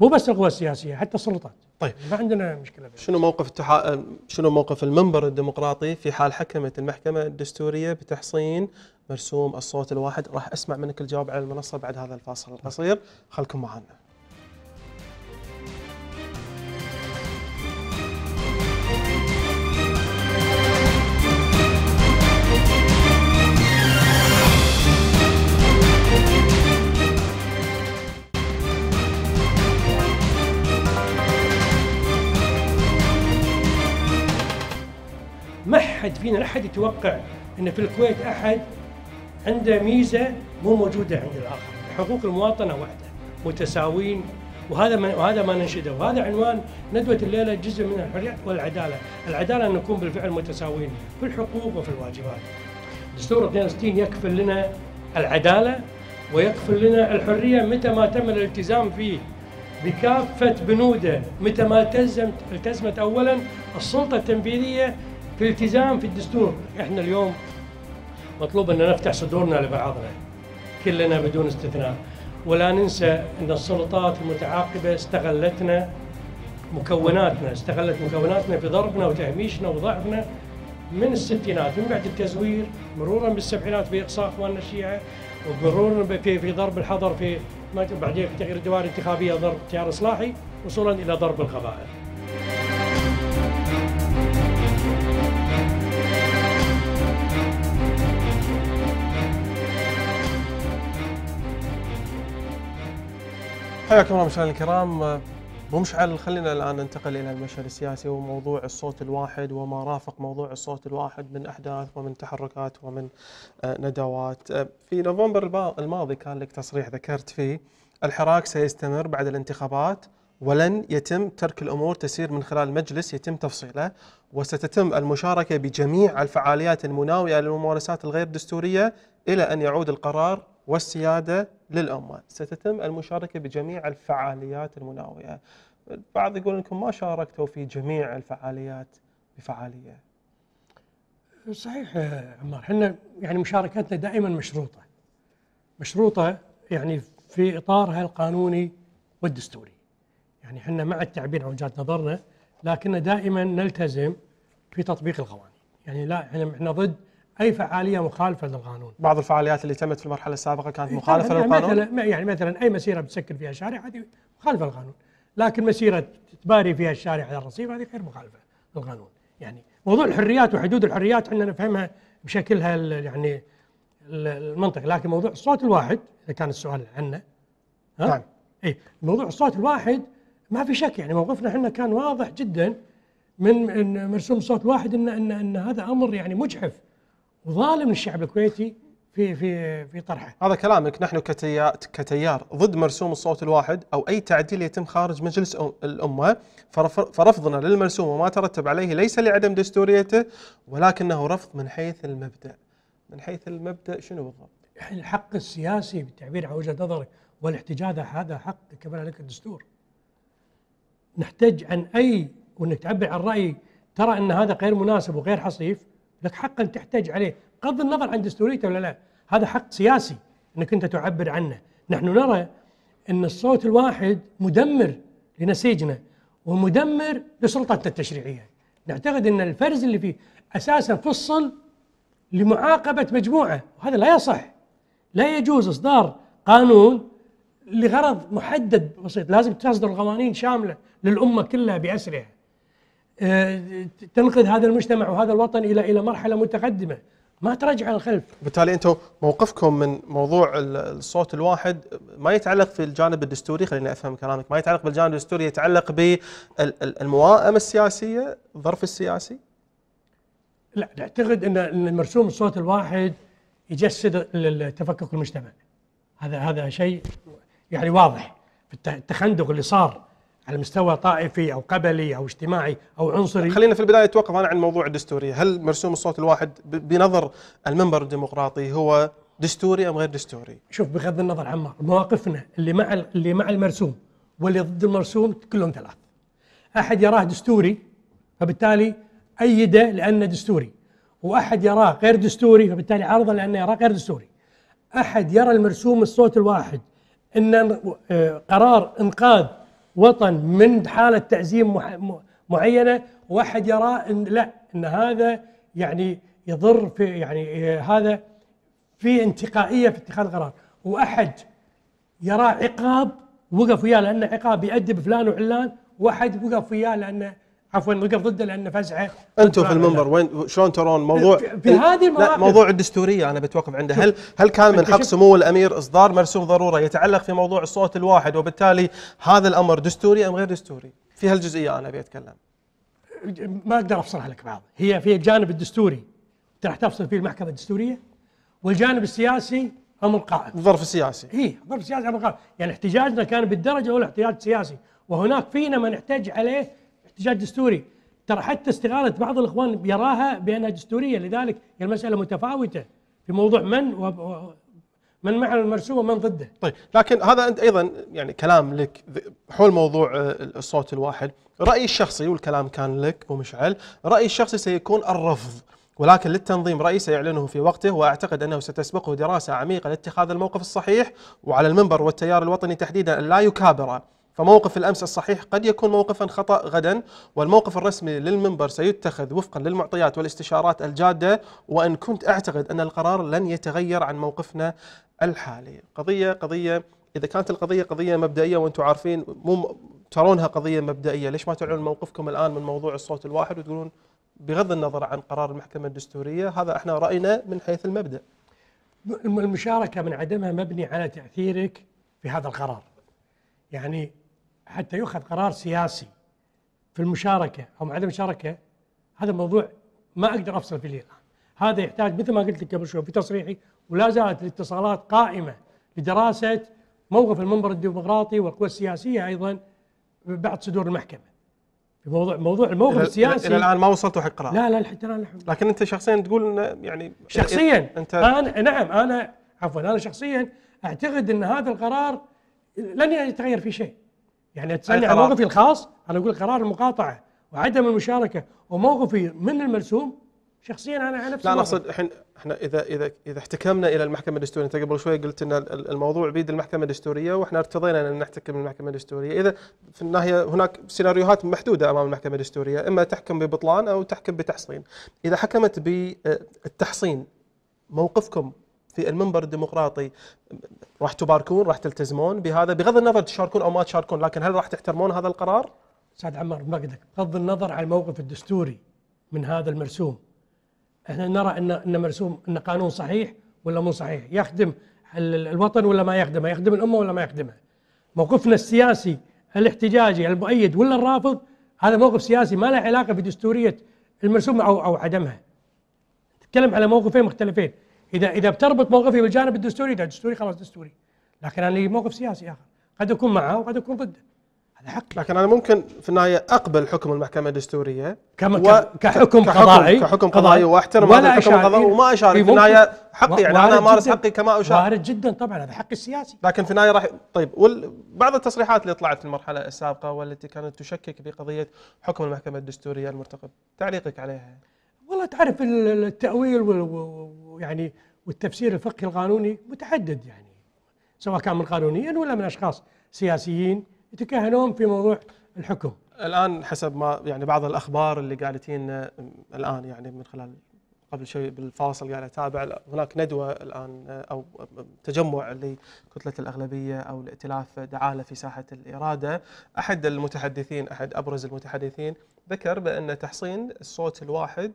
مو بس القوى السياسيه حتى السلطات طيب ما عندنا مشكله بيه. شنو موقف التحا... شنو موقف المنبر الديمقراطي في حال حكمت المحكمه الدستوريه بتحصين مرسوم الصوت الواحد راح اسمع منك الجواب على المنصه بعد هذا الفاصل القصير خلكم معنا ما حد فينا لا حد يتوقع ان في الكويت احد عنده ميزه مو موجوده عند الاخر، حقوق المواطنه واحده متساويين وهذا ما وهذا ما ننشده وهذا عنوان ندوه الليله جزء من الحريات والعداله، العداله ان نكون بالفعل متساويين في الحقوق وفي الواجبات. دستور 62 يكفل لنا العداله ويكفل لنا الحريه متى ما تم الالتزام فيه بكافه بنوده، متى ما التزمت التزمت اولا السلطه التنفيذيه في التزام في الدستور احنا اليوم مطلوب ان نفتح صدورنا لبعضنا كلنا بدون استثناء ولا ننسى ان السلطات المتعاقبه استغلتنا مكوناتنا استغلت مكوناتنا في ضربنا وتهميشنا وضعفنا من الستينات من بعد التزوير مرورا بالسبعينات في اقصاء اخواننا الشيعه ومرورا في في ضرب الحضر في بعدين في تغيير الدوائر الانتخابيه ضرب تيار اصلاحي وصولا الى ضرب القبائل. حياكم الله مشاهدينا الكرام مشعل خلينا الان ننتقل الى المشهد السياسي وموضوع الصوت الواحد وما رافق موضوع الصوت الواحد من احداث ومن تحركات ومن آه، ندوات آه، في نوفمبر الماضي كان لك تصريح ذكرت فيه الحراك سيستمر بعد الانتخابات ولن يتم ترك الامور تسير من خلال مجلس يتم تفصيله وستتم المشاركه بجميع الفعاليات المناوئه للممارسات الغير دستوريه الى ان يعود القرار والسيادة للأمة ستتم المشاركة بجميع الفعاليات المناوئة البعض يقول أنكم ما شاركتوا في جميع الفعاليات بفعالية صحيح عمار احنا يعني مشاركتنا دائما مشروطة مشروطة يعني في إطارها القانوني والدستوري يعني احنا مع التعبير عن وجهات نظرنا لكن دائما نلتزم في تطبيق القوانين يعني لا احنا ضد اي فعاليه مخالفه للقانون بعض الفعاليات اللي تمت في المرحله السابقه كانت مخالفه يعني للقانون مثلا يعني مثلا اي مسيره بتسكر فيها شارع هذه مخالفه للقانون لكن مسيره تباري فيها الشارع على الرصيف هذه غير مخالفه للقانون يعني موضوع الحريات وحدود الحريات احنا نفهمها بشكلها يعني المنطق لكن موضوع الصوت الواحد اذا كان السؤال عنه نعم اي موضوع الصوت الواحد ما في شك يعني موقفنا احنا كان واضح جدا من مرسوم صوت واحد ان ان ان هذا امر يعني مجحف وظالم للشعب الكويتي في في في طرحه. هذا كلامك نحن كتيار ضد مرسوم الصوت الواحد او اي تعديل يتم خارج مجلس الامه فرفضنا للمرسوم وما ترتب عليه ليس لعدم دستوريته ولكنه رفض من حيث المبدا. من حيث المبدا شنو بالضبط؟ الحق السياسي بالتعبير عن وجهه نظرك والاحتجاج هذا حق كما لك الدستور. نحتج عن اي وانك تعبر عن راي ترى ان هذا غير مناسب وغير حصيف لك حقا تحتاج عليه بغض النظر عن دستوريته ولا لا هذا حق سياسي انك انت تعبر عنه نحن نرى ان الصوت الواحد مدمر لنسيجنا ومدمر لسلطتنا التشريعيه نعتقد ان الفرز اللي فيه اساسا فصل لمعاقبه مجموعه وهذا لا يصح لا يجوز اصدار قانون لغرض محدد بسيط لازم تصدر قوانين شامله للامه كلها باسرها آه، تنقذ هذا المجتمع وهذا الوطن الى الى مرحله متقدمه ما ترجع الخلف بالتالي انتم موقفكم من موضوع الصوت الواحد ما يتعلق في الجانب الدستوري خليني افهم كلامك ما يتعلق بالجانب الدستوري يتعلق بالموائمه السياسيه الظرف السياسي لا نعتقد ان المرسوم الصوت الواحد يجسد تفكك المجتمع هذا هذا شيء يعني واضح في التخندق اللي صار على مستوى طائفي او قبلي او اجتماعي او عنصري خلينا في البدايه نتوقف انا عن موضوع الدستوريه، هل مرسوم الصوت الواحد بنظر المنبر الديمقراطي هو دستوري ام غير دستوري؟ شوف بغض النظر عما مواقفنا اللي مع اللي مع المرسوم واللي ضد المرسوم كلهم ثلاث. احد يراه دستوري فبالتالي ايده لانه دستوري، واحد يراه غير دستوري فبالتالي عارضه لانه يراه غير دستوري. احد يرى المرسوم الصوت الواحد ان آه، قرار انقاذ وطن من حاله تعزيم معينه واحد يرى ان لا ان هذا يعني يضر في يعني هذا في انتقائيه في اتخاذ القرار واحد يرى عقاب وقف وياه لانه عقاب يأدب فلان وعلان واحد وقف وياه لانه عفوا وقف ضده لانه فزعه انتم في المنبر وين شلون ترون موضوع في, هذه المواقف لا موضوع الدستوريه انا بتوقف عنده هل هل كان من حق سمو الامير اصدار مرسوم ضروره يتعلق في موضوع الصوت الواحد وبالتالي هذا الامر دستوري ام غير دستوري؟ في هالجزئيه انا ابي اتكلم ما اقدر افصلها لك بعض هي في الجانب الدستوري راح تفصل فيه المحكمه الدستوريه والجانب السياسي امر قائم الظرف السياسي اي الظرف السياسي امر قائم يعني احتجاجنا كان بالدرجه الاولى احتجاج سياسي وهناك فينا من احتج عليه اتجاه دستوري ترى حتى استغاله بعض الاخوان يراها بانها دستوريه لذلك المساله متفاوته في موضوع من و من مع المرسوم ومن ضده. طيب لكن هذا انت ايضا يعني كلام لك حول موضوع الصوت الواحد، رايي الشخصي والكلام كان لك ابو مشعل، رايي الشخصي سيكون الرفض ولكن للتنظيم رأي سيعلنه في وقته وأعتقد أنه ستسبقه دراسة عميقة لاتخاذ الموقف الصحيح وعلى المنبر والتيار الوطني تحديدا لا يكابر فموقف الأمس الصحيح قد يكون موقفا خطأ غدا والموقف الرسمي للمنبر سيتخذ وفقا للمعطيات والاستشارات الجادة وإن كنت أعتقد أن القرار لن يتغير عن موقفنا الحالي قضية قضية إذا كانت القضية قضية مبدئية وأنتم عارفين مو ترونها قضية مبدئية ليش ما تعلنون موقفكم الآن من موضوع الصوت الواحد وتقولون بغض النظر عن قرار المحكمة الدستورية هذا احنا رأينا من حيث المبدأ المشاركة من عدمها مبني على تأثيرك في هذا القرار يعني حتى يؤخذ قرار سياسي في المشاركه او عدم المشاركه هذا موضوع ما اقدر افصل فيه الان هذا يحتاج مثل ما قلت لك قبل شوي في تصريحي ولا زالت الاتصالات قائمه لدراسه موقف المنبر الديمقراطي والقوى السياسيه ايضا بعد صدور المحكمه موضوع موضوع الموقف السياسي الى الان ما وصلتوا حق قرار لا لا حتى الان لكن انت شخصيا تقول انه يعني شخصيا انت انا نعم انا عفوا انا شخصيا اعتقد ان هذا القرار لن يتغير في شيء يعني تسالني عن موقفي الخاص انا اقول قرار المقاطعه وعدم المشاركه وموقفي من المرسوم شخصيا انا على نفسي لا اقصد الحين احنا اذا اذا اذا احتكمنا الى المحكمه الدستوريه انت قبل شوي قلت ان الموضوع بيد المحكمه الدستوريه واحنا ارتضينا ان نحتكم المحكمه الدستوريه، اذا في النهايه هناك سيناريوهات محدوده امام المحكمه الدستوريه، اما تحكم ببطلان او تحكم بتحصين. اذا حكمت بالتحصين موقفكم في المنبر الديمقراطي راح تباركون راح تلتزمون بهذا بغض النظر تشاركون او ما تشاركون لكن هل راح تحترمون هذا القرار؟ استاذ عمار قلت بغض النظر عن الموقف الدستوري من هذا المرسوم احنا نرى ان ان مرسوم ان قانون صحيح ولا مو صحيح يخدم الوطن ولا ما يخدمه يخدم الامه ولا ما يخدمها موقفنا السياسي الاحتجاجي المؤيد ولا الرافض هذا موقف سياسي ما له علاقه بدستوريه المرسوم او او عدمها نتكلم على موقفين مختلفين اذا اذا بتربط موقفي بالجانب الدستوري ده دستوري خلاص دستوري لكن انا لي موقف سياسي اخر قد اكون معه وقد اكون ضده هذا حقي لكن انا ممكن في النهايه اقبل حكم المحكمه الدستوريه كم و... كحكم, كحكم قضائي كحكم قضائي واحترم هذا الحكم القضائي وما اشارك في النهايه حقي يعني انا امارس حقي كما اشارك وارد جدا طبعا هذا حقي السياسي لكن في النهايه راح طيب وال... بعض التصريحات اللي طلعت في المرحله السابقه والتي كانت تشكك بقضيه حكم المحكمه الدستوريه المرتقب تعليقك عليها والله تعرف التاويل وال... يعني والتفسير الفقهي القانوني متعدد يعني سواء كان من قانونيا ولا من اشخاص سياسيين يتكهنون في موضوع الحكم. الان حسب ما يعني بعض الاخبار اللي قالتين آه، الان يعني من خلال قبل شوي بالفاصل قاعد اتابع هناك ندوه الان آه، او آه، تجمع لكتله الاغلبيه او الائتلاف دعاله في ساحه الاراده، احد المتحدثين احد ابرز المتحدثين ذكر بان تحصين الصوت الواحد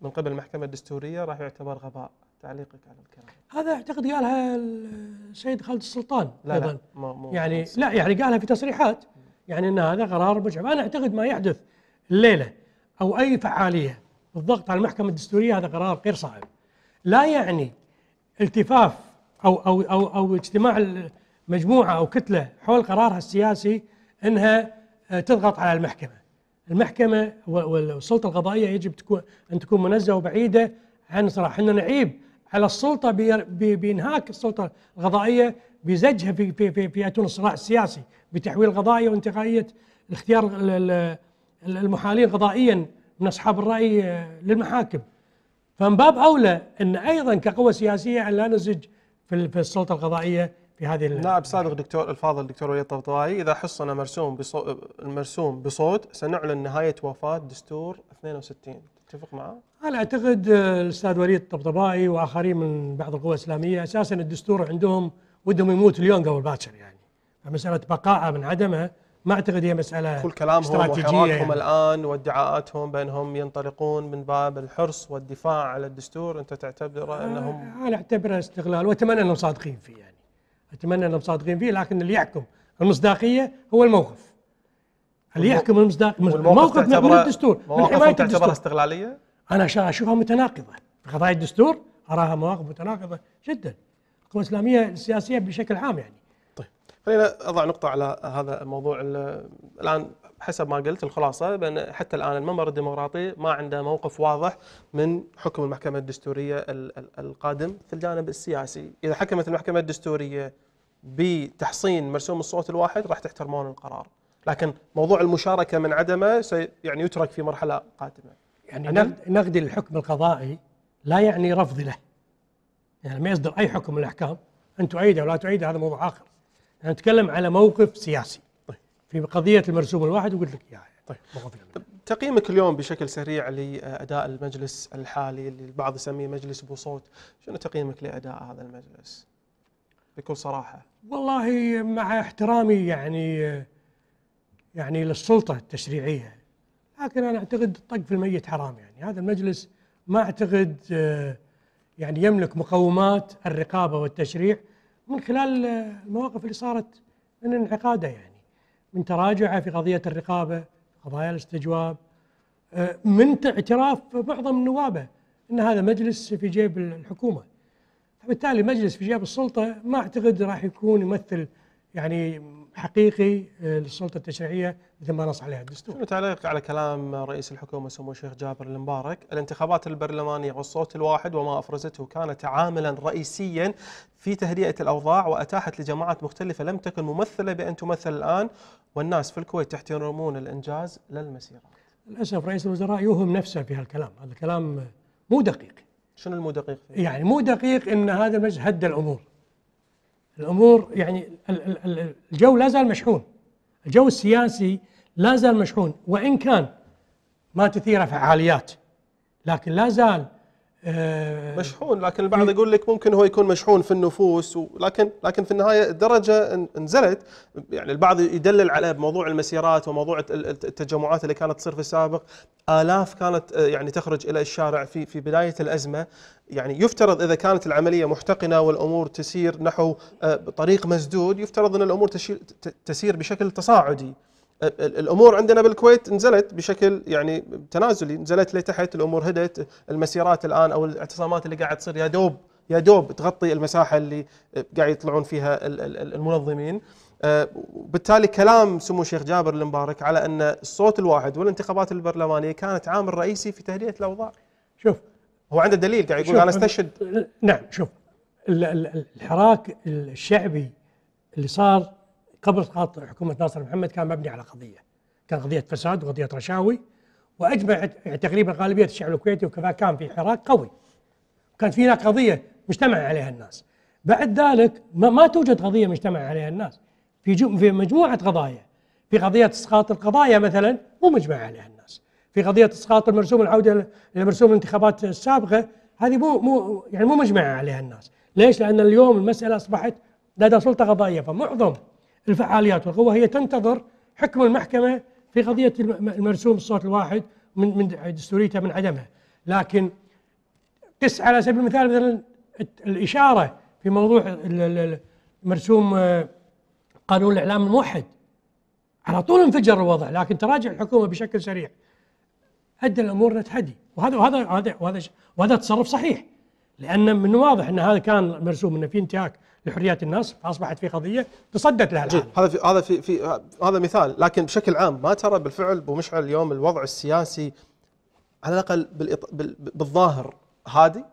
من قبل المحكمه الدستوريه راح يعتبر غباء تعليقك على الكلام هذا اعتقد قالها السيد خالد السلطان لا ايضا لا ما مو يعني لا يعني قالها في تصريحات يعني ان هذا قرار مجعب انا اعتقد ما يحدث الليله او اي فعاليه بالضغط على المحكمه الدستوريه هذا قرار غير صائب لا يعني التفاف او او او او اجتماع مجموعه او كتله حول قرارها السياسي انها آه، تضغط على المحكمه المحكمه والسلطه القضائيه يجب تكون ان تكون منزهه وبعيده عن صراحه احنا نعيب هل السلطه بانهاك السلطه القضائيه بزجها في في في, في اتون الصراع السياسي بتحويل القضايا وانتقائيه اختيار المحالين قضائيا من اصحاب الراي آه، للمحاكم فمن باب اولى ان ايضا كقوه سياسيه ان لا نزج في السلطه القضائيه في هذه نائب صادق دكتور الفاضل دكتور وليد طبطبائي اذا حصنا مرسوم بصوت المرسوم بصوت سنعلن نهايه وفاه دستور 62 تتفق معه؟ انا اعتقد آه، الاستاذ وليد الطبطبائي واخرين من بعض القوى الاسلاميه اساسا الدستور عندهم ودهم يموت اليوم قبل باكر يعني مساله بقاعه من عدمه ما اعتقد هي مساله كل كلامهم وحراكهم يعني. الان وادعاءاتهم بانهم ينطلقون من باب الحرص والدفاع على الدستور انت تعتبر آه، انهم انا اعتبره استغلال واتمنى انهم صادقين فيه يعني اتمنى انهم صادقين فيه لكن اللي يحكم المصداقيه هو الموقف اللي يحكم المصداق الموقف من الدستور من حمايه الدستور استغلاليه انا اشوفها متناقضه في قضايا الدستور اراها مواقف متناقضه جدا القوى الاسلاميه السياسيه بشكل عام يعني طيب خلينا اضع نقطه على هذا الموضوع الان حسب ما قلت الخلاصه بان حتى الان الممر الديمقراطي ما عنده موقف واضح من حكم المحكمه الدستوريه القادم في الجانب السياسي، اذا حكمت المحكمه الدستوريه بتحصين مرسوم الصوت الواحد راح تحترمون القرار. لكن موضوع المشاركة من عدمه سي يعني يترك في مرحلة قادمة يعني نقد الحكم القضائي لا يعني رفض له يعني لما يصدر أي حكم من الأحكام أن تعيده ولا تعيده هذا موضوع آخر نتكلم على موقف سياسي طيب. في قضية المرسوم الواحد وقلت لك إياها طيب تقييمك اليوم بشكل سريع لاداء المجلس الحالي اللي البعض يسميه مجلس ابو صوت، شنو تقييمك لاداء هذا المجلس؟ بكل صراحه. والله مع احترامي يعني يعني للسلطة التشريعية لكن أنا أعتقد الطق في الميت حرام يعني هذا المجلس ما أعتقد آه، يعني يملك مقومات الرقابة والتشريع من خلال آه، المواقف اللي صارت من انعقاده يعني من تراجعه في قضية الرقابة قضايا الاستجواب آه، من اعتراف معظم نوابه ان هذا مجلس في جيب الحكومه فبالتالي مجلس في جيب السلطه ما اعتقد راح يكون يمثل يعني حقيقي آه، للسلطه التشريعيه مثل ما نص عليها الدستور. شنو تعليق على كلام رئيس الحكومه سمو الشيخ جابر المبارك؟ الانتخابات البرلمانيه والصوت الواحد وما افرزته كانت عاملا رئيسيا في تهدئه الاوضاع واتاحت لجماعات مختلفه لم تكن ممثله بان تمثل الان والناس في الكويت تحترمون الانجاز لا المسيرات. للاسف رئيس الوزراء يوهم نفسه في هالكلام، هذا الكلام مو دقيق. شنو المو دقيق يعني مو دقيق ان هذا المجلس هدى الامور. الامور يعني الجو لا زال مشحون الجو السياسي لا زال مشحون وان كان ما تثير فعاليات لكن لا زال آه، مشحون لكن البعض يقول لك ممكن هو يكون مشحون في النفوس ولكن لكن في النهايه الدرجه نزلت يعني البعض يدلل على موضوع المسيرات وموضوع التجمعات اللي كانت تصير في السابق الاف كانت آه، يعني تخرج الى الشارع في في بدايه الازمه يعني يفترض اذا كانت العمليه محتقنه والامور تسير نحو آه، طريق مسدود يفترض ان الامور تسير بشكل تصاعدي الامور عندنا بالكويت نزلت بشكل يعني تنازلي نزلت لتحت الامور هدت المسيرات الان او الاعتصامات اللي قاعد تصير يا دوب يا دوب تغطي المساحه اللي قاعد يطلعون فيها المنظمين آه، وبالتالي كلام سمو الشيخ جابر المبارك على ان الصوت الواحد والانتخابات البرلمانيه كانت عامل رئيسي في تهدئه الاوضاع شوف هو عنده دليل قاعد يقول انا استشهد نعم شوف الحراك الشعبي اللي صار قبل سقوط حكومه ناصر محمد كان مبني على قضيه كان قضيه فساد وقضيه رشاوي واجمع تقريبا غالبيه الشعب الكويتي وكذا كان في حراك قوي كان في هناك قضيه مجتمع عليها الناس بعد ذلك ما, ما توجد قضيه مجتمع عليها الناس في في مجموعه قضايا في قضيه اسقاط القضايا مثلا مو مجمع عليها الناس في قضيه اسقاط المرسوم العوده لمرسوم الانتخابات السابقه هذه مو مو يعني مو مجمع عليها الناس ليش لان اليوم المساله اصبحت لدى سلطه قضائيه فمعظم الفعاليات والقوة هي تنتظر حكم المحكمة في قضية المرسوم الصوت الواحد من من دستوريته من عدمها لكن قس على سبيل المثال مثلا الإشارة في موضوع مرسوم آه، قانون الإعلام الموحد على طول انفجر الوضع لكن تراجع الحكومة بشكل سريع أدى الأمور نتهدي وهذا وهذا وهذا وهذا تصرف صحيح لأن من واضح أن هذا كان مرسوم أنه في انتهاك لحريات النص فاصبحت في قضيه تصدت لها العالم هذا في هذا في, في هذا مثال لكن بشكل عام ما ترى بالفعل ابو مشعل اليوم الوضع السياسي على الاقل بالظاهر هادي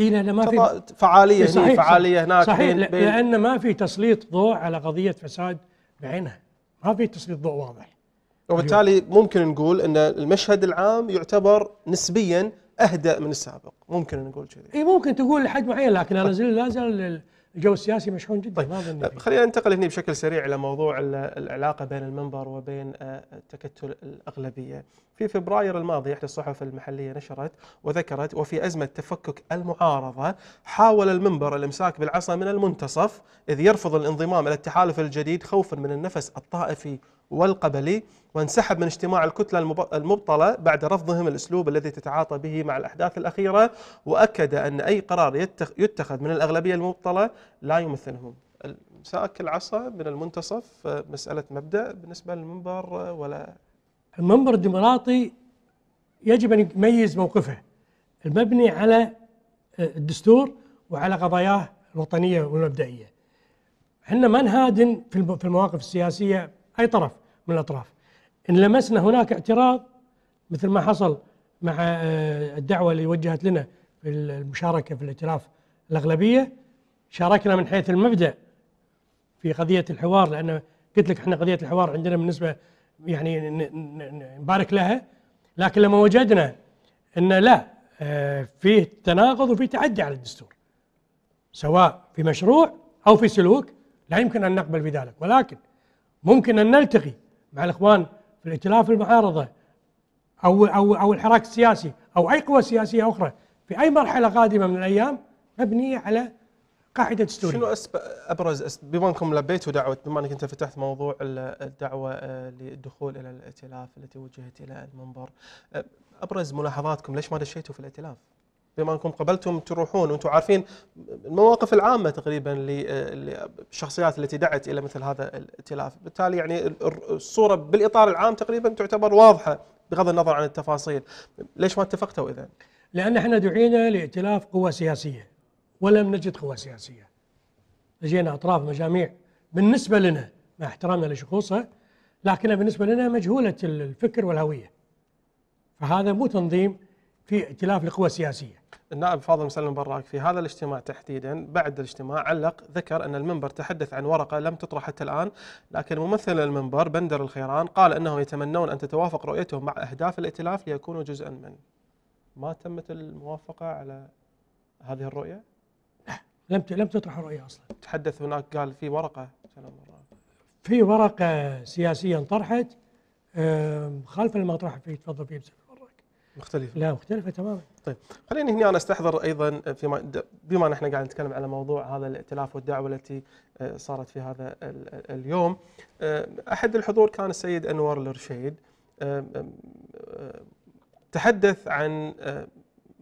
اي لان ما في فعاليه صحيح هنا فعاليه هناك صحيح بين بين لان ما في تسليط ضوء على قضيه فساد بعينها ما في تسليط ضوء واضح وبالتالي ممكن نقول ان المشهد العام يعتبر نسبيا اهدأ من السابق ممكن نقول كذي اي ممكن تقول لحد معين لكن لا لا زال الجو السياسي مشحون جدا طيب. ما خلينا ننتقل هنا بشكل سريع الى موضوع العلاقه بين المنبر وبين آه، تكتل الاغلبيه. في فبراير الماضي احدى الصحف المحليه نشرت وذكرت وفي ازمه تفكك المعارضه حاول المنبر الامساك بالعصا من المنتصف اذ يرفض الانضمام الى التحالف الجديد خوفا من النفس الطائفي والقبلي وانسحب من اجتماع الكتلة المبطلة بعد رفضهم الأسلوب الذي تتعاطى به مع الأحداث الأخيرة وأكد أن أي قرار يتخذ من الأغلبية المبطلة لا يمثلهم ساك العصا من المنتصف آه، مسألة مبدأ بالنسبة للمنبر آه، ولا المنبر الديمقراطي يجب أن يميز موقفه المبني على آه، الدستور وعلى قضاياه الوطنية والمبدئية احنا ما نهادن في المواقف السياسية هاي طرف من الأطراف إن لمسنا هناك اعتراض مثل ما حصل مع آه، الدعوة اللي وجهت لنا في المشاركة في الائتلاف الأغلبية شاركنا من حيث المبدأ في قضية الحوار لأن قلت لك احنا قضية الحوار عندنا بالنسبة يعني نبارك لها لكن لما وجدنا أن لا آه، فيه تناقض وفيه تعدي على الدستور سواء في مشروع أو في سلوك لا يمكن أن نقبل بذلك ولكن ممكن ان نلتقي مع الاخوان في الائتلاف المعارضه او او او الحراك السياسي او اي قوى سياسيه اخرى في اي مرحله قادمه من الايام مبنيه على قاعده دستوريه. شنو أسب... ابرز أسب... بما انكم لبيتوا دعوه بما انك انت فتحت موضوع الدعوه آه، للدخول الى الائتلاف التي وجهت الى المنبر آه، ابرز ملاحظاتكم ليش ما دشيتوا في الائتلاف؟ بما انكم قبلتم تروحون وانتم عارفين المواقف العامه تقريبا للشخصيات التي دعت الى مثل هذا الائتلاف، بالتالي يعني الصوره بالاطار العام تقريبا تعتبر واضحه بغض النظر عن التفاصيل، ليش ما اتفقتوا اذا؟ لان احنا دعينا لائتلاف قوى سياسيه ولم نجد قوى سياسيه. اجينا اطراف مجاميع بالنسبه لنا مع احترامنا لشخوصها لكنها بالنسبه لنا مجهوله الفكر والهويه. فهذا مو تنظيم في ائتلاف القوى السياسيه. النائب نعم، فاضل مسلم براك في هذا الاجتماع تحديدا بعد الاجتماع علق ذكر ان المنبر تحدث عن ورقه لم تطرح حتى الان لكن ممثل المنبر بندر الخيران قال انهم يتمنون ان تتوافق رؤيتهم مع اهداف الائتلاف ليكونوا جزءا من ما تمت الموافقه على هذه الرؤيه؟ لا لم لم تطرح الرؤيه اصلا. تحدث هناك قال في ورقه في ورقه سياسيه انطرحت مخالفه المطرح في تفضل فيه مختلفة لا مختلفة تماما طيب خليني هنا أنا أستحضر أيضا فيما بما نحن قاعد نتكلم على موضوع هذا الائتلاف والدعوة التي آه، صارت في هذا اليوم آه، أحد الحضور كان السيد أنور الرشيد آه، تحدث عن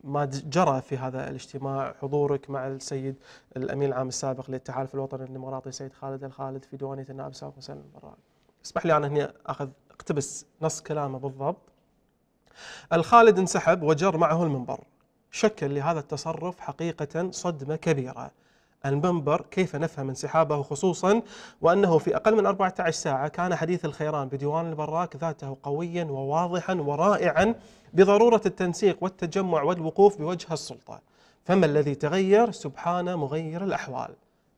ما جرى في هذا الاجتماع حضورك مع السيد الامين العام السابق للتحالف الوطني الديمقراطي السيد خالد الخالد في ديوانيه النائب السابق حسين البراني. اسمح لي انا هنا اخذ اقتبس نص كلامه بالضبط الخالد انسحب وجر معه المنبر شكل لهذا التصرف حقيقة صدمة كبيرة المنبر كيف نفهم انسحابه خصوصا وأنه في أقل من 14 ساعة كان حديث الخيران بديوان البراك ذاته قويا وواضحا ورائعا بضرورة التنسيق والتجمع والوقوف بوجه السلطة فما الذي تغير سبحان مغير الأحوال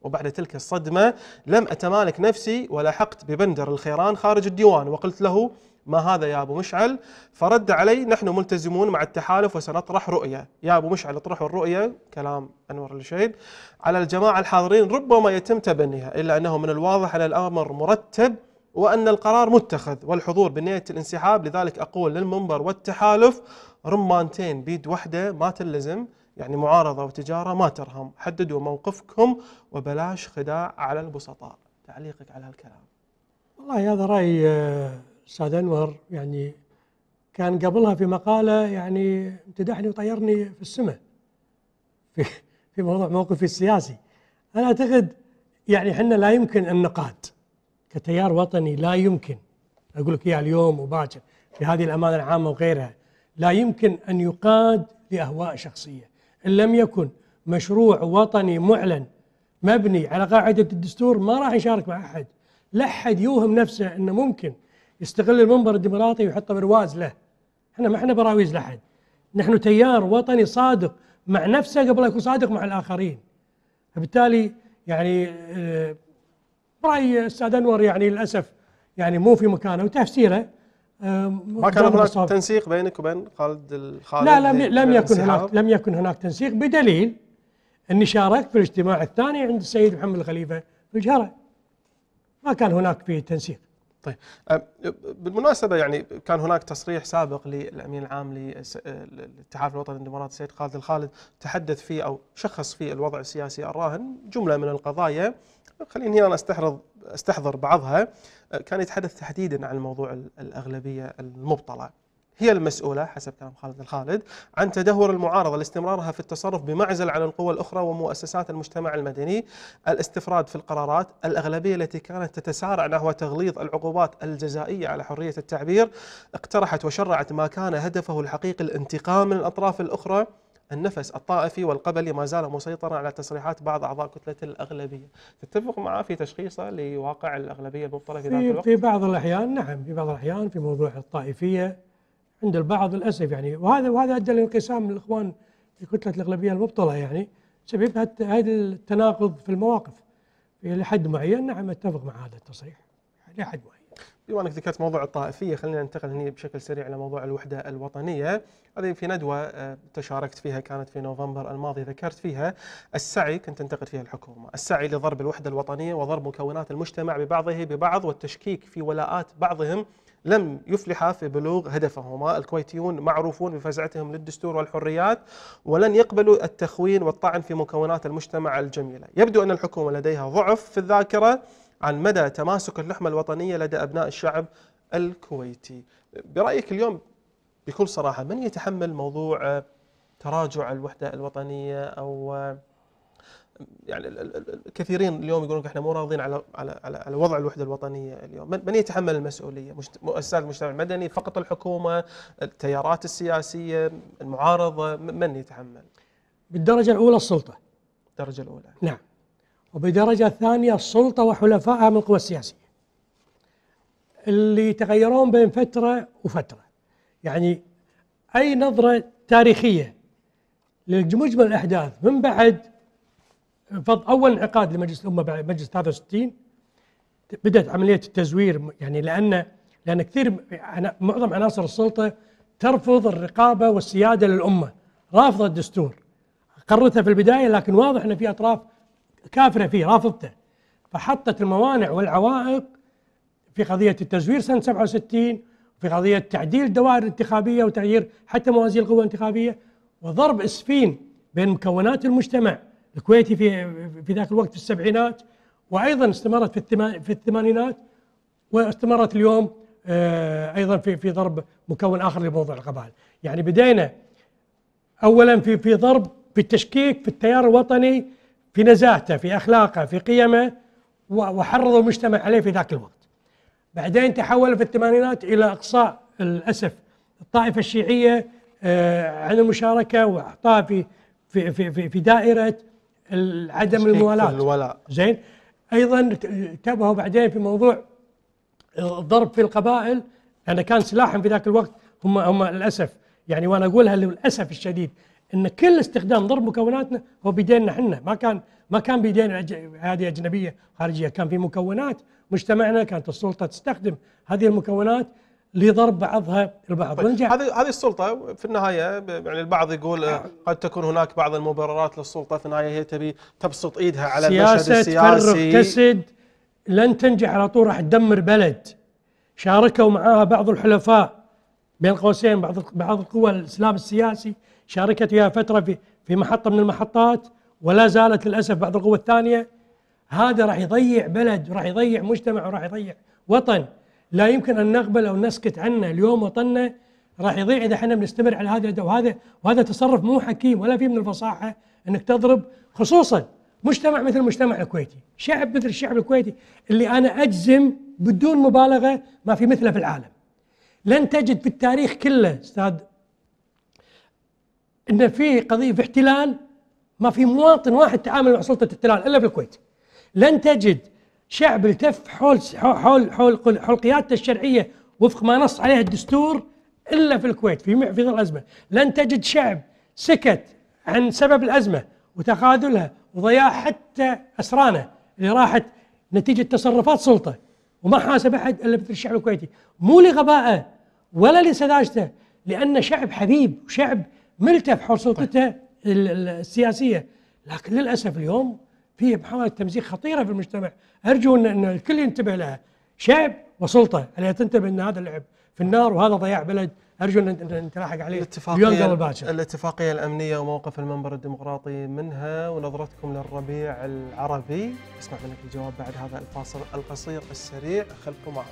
وبعد تلك الصدمة لم أتمالك نفسي ولحقت ببندر الخيران خارج الديوان وقلت له ما هذا يا أبو مشعل فرد علي نحن ملتزمون مع التحالف وسنطرح رؤية يا أبو مشعل اطرحوا الرؤية كلام أنور الشهيد على الجماعة الحاضرين ربما يتم تبنيها إلا أنه من الواضح أن الأمر مرتب وأن القرار متخذ والحضور بنية الانسحاب لذلك أقول للمنبر والتحالف رمانتين بيد واحدة ما تلزم يعني معارضة وتجارة ما ترهم حددوا موقفكم وبلاش خداع على البسطاء تعليقك على هالكلام والله هذا رأي آه، استاذ انور يعني كان قبلها في مقاله يعني امتدحني وطيرني في السماء في في موضوع موقفي السياسي انا اعتقد يعني احنا لا يمكن النقاد كتيار وطني لا يمكن اقول لك اياها اليوم وباكر في هذه الامانه العامه وغيرها لا يمكن ان يقاد لاهواء شخصيه ان لم يكن مشروع وطني معلن مبني على قاعده الدستور ما راح يشارك مع احد لا احد يوهم نفسه انه ممكن يستغل المنبر الديمقراطي ويحطه برواز له احنا ما احنا براويز لحد نحن تيار وطني صادق مع نفسه قبل يكون صادق مع الاخرين فبالتالي يعني برايي آه، استاذ انور يعني للاسف يعني مو في مكانه وتفسيره آه، ما كان هناك تنسيق بينك وبين خالد الخالد لا لم لم يكن هناك لم يكن هناك تنسيق بدليل اني شاركت في الاجتماع الثاني عند السيد محمد الخليفه في الجهره ما كان هناك في تنسيق طيب أه، بالمناسبه يعني كان هناك تصريح سابق للامين العام أه، للاتحاد الوطني للامارات السيد خالد الخالد تحدث فيه او شخص فيه الوضع السياسي الراهن جمله من القضايا خليني هنا استحضر استحضر بعضها أه، كان يتحدث تحديدا عن موضوع الاغلبيه المبطله هي المسؤولة حسب كلام خالد الخالد عن تدهور المعارضة لاستمرارها في التصرف بمعزل عن القوى الأخرى ومؤسسات المجتمع المدني الاستفراد في القرارات الأغلبية التي كانت تتسارع نحو تغليظ العقوبات الجزائية على حرية التعبير اقترحت وشرعت ما كان هدفه الحقيقي الانتقام من الأطراف الأخرى النفس الطائفي والقبلي ما زال مسيطرا على تصريحات بعض اعضاء كتله الاغلبيه، تتفق معه في تشخيصه لواقع الاغلبيه المبطله في ذلك الوقت؟ في بعض الاحيان نعم، في بعض الاحيان في موضوع الطائفيه عند البعض للاسف يعني وهذا وهذا ادى لانقسام الاخوان في كتله الاغلبيه المبطله يعني سبب هذا التناقض في المواقف الى حد معين نعم اتفق مع هذا التصريح الى حد معين بما انك ذكرت موضوع الطائفيه خلينا ننتقل هنا بشكل سريع الى موضوع الوحده الوطنيه، هذه في ندوه آه، تشاركت فيها كانت في نوفمبر الماضي ذكرت فيها السعي كنت انتقد فيها الحكومه، السعي لضرب الوحده الوطنيه وضرب مكونات المجتمع ببعضه ببعض والتشكيك في ولاءات بعضهم لم يفلحا في بلوغ هدفهما الكويتيون معروفون بفزعتهم للدستور والحريات ولن يقبلوا التخوين والطعن في مكونات المجتمع الجميلة يبدو أن الحكومة لديها ضعف في الذاكرة عن مدى تماسك اللحمة الوطنية لدى أبناء الشعب الكويتي برأيك اليوم بكل صراحة من يتحمل موضوع تراجع الوحدة الوطنية أو يعني الكثيرين اليوم يقولون احنا مو راضين على على على, على وضع الوحده الوطنيه اليوم، من, يتحمل المسؤوليه؟ مؤسسات المجتمع المدني، فقط الحكومه، التيارات السياسيه، المعارضه، من يتحمل؟ بالدرجه الاولى السلطه. الدرجه الاولى. نعم. وبالدرجه الثانيه السلطه وحلفائها من القوى السياسيه. اللي يتغيرون بين فتره وفتره. يعني اي نظره تاريخيه لمجمل الاحداث من بعد فض اول انعقاد لمجلس الامه بعد مجلس 63 بدات عمليه التزوير يعني لان لان كثير معظم عناصر السلطه ترفض الرقابه والسياده للامه رافضه الدستور قررتها في البدايه لكن واضح ان في اطراف كافره فيه رافضته فحطت الموانع والعوائق في قضيه التزوير سنه 67 في قضيه تعديل الدوائر الانتخابيه وتغيير حتى موازين القوى الانتخابيه وضرب اسفين بين مكونات المجتمع الكويتي في في ذاك الوقت في السبعينات وايضا استمرت في في الثمانينات واستمرت اليوم آه، ايضا في في ضرب مكون اخر لموضوع القبائل، يعني بدينا اولا في في ضرب في التشكيك في التيار الوطني في نزاهته في اخلاقه في قيمه وحرضوا المجتمع عليه في ذاك الوقت. بعدين تحول في الثمانينات الى اقصاء للاسف الطائفه الشيعيه آه، عن المشاركه واعطاها في في في في دائره عدم الموالاه الولاء زين ايضا انتبهوا بعدين في موضوع الضرب في القبائل لانه كان سلاحهم في ذاك الوقت هم هم للاسف يعني وانا اقولها للاسف الشديد ان كل استخدام ضرب مكوناتنا هو بيديننا احنا ما كان ما كان بيدينا هذه اجنبيه خارجيه كان في مكونات مجتمعنا كانت السلطه تستخدم هذه المكونات لضرب بعضها البعض طيب هذه هذه السلطه في النهايه يعني البعض يقول نعم. قد تكون هناك بعض المبررات للسلطه في النهايه هي تبي تبسط ايدها على المشهد السياسي تفرغ كسد لن تنجح على طول راح تدمر بلد شاركوا معاها بعض الحلفاء بين قوسين بعض بعض القوى الاسلام السياسي شاركت فيها فتره في في محطه من المحطات ولا زالت للاسف بعض القوى الثانيه هذا راح يضيع بلد وراح يضيع مجتمع وراح يضيع وطن لا يمكن أن نقبل أو نسكت عنه اليوم وطننا راح يضيع إذا احنا بنستمر على هذا وهذا وهذا تصرف مو حكيم ولا فيه من الفصاحة أنك تضرب خصوصا مجتمع مثل المجتمع الكويتي شعب مثل الشعب الكويتي اللي أنا أجزم بدون مبالغة ما في مثله في العالم لن تجد في التاريخ كله أستاذ أن في قضية في احتلال ما في مواطن واحد تعامل مع سلطة الاحتلال إلا في الكويت لن تجد شعب التف حول حول حول حول قيادته الشرعيه وفق ما نص عليه الدستور الا في الكويت في في ظل الازمه، لن تجد شعب سكت عن سبب الازمه وتخاذلها وضياع حتى اسرانه اللي راحت نتيجه تصرفات سلطه وما حاسب احد الا مثل الشعب الكويتي، مو لغبائه ولا لسذاجته لان شعب حبيب وشعب ملتف حول سلطته السياسيه، لكن للاسف اليوم فيه محاولة تمزيق خطيرة في المجتمع أرجو أن الكل ينتبه لها شعب وسلطة ألا تنتبه أن هذا اللعب في النار وهذا ضياع بلد أرجو أن نتلاحق عليه الاتفاقية, الاتفاقية الأمنية وموقف المنبر الديمقراطي منها ونظرتكم للربيع العربي اسمع منك الجواب بعد هذا الفاصل القصير السريع خلكم معنا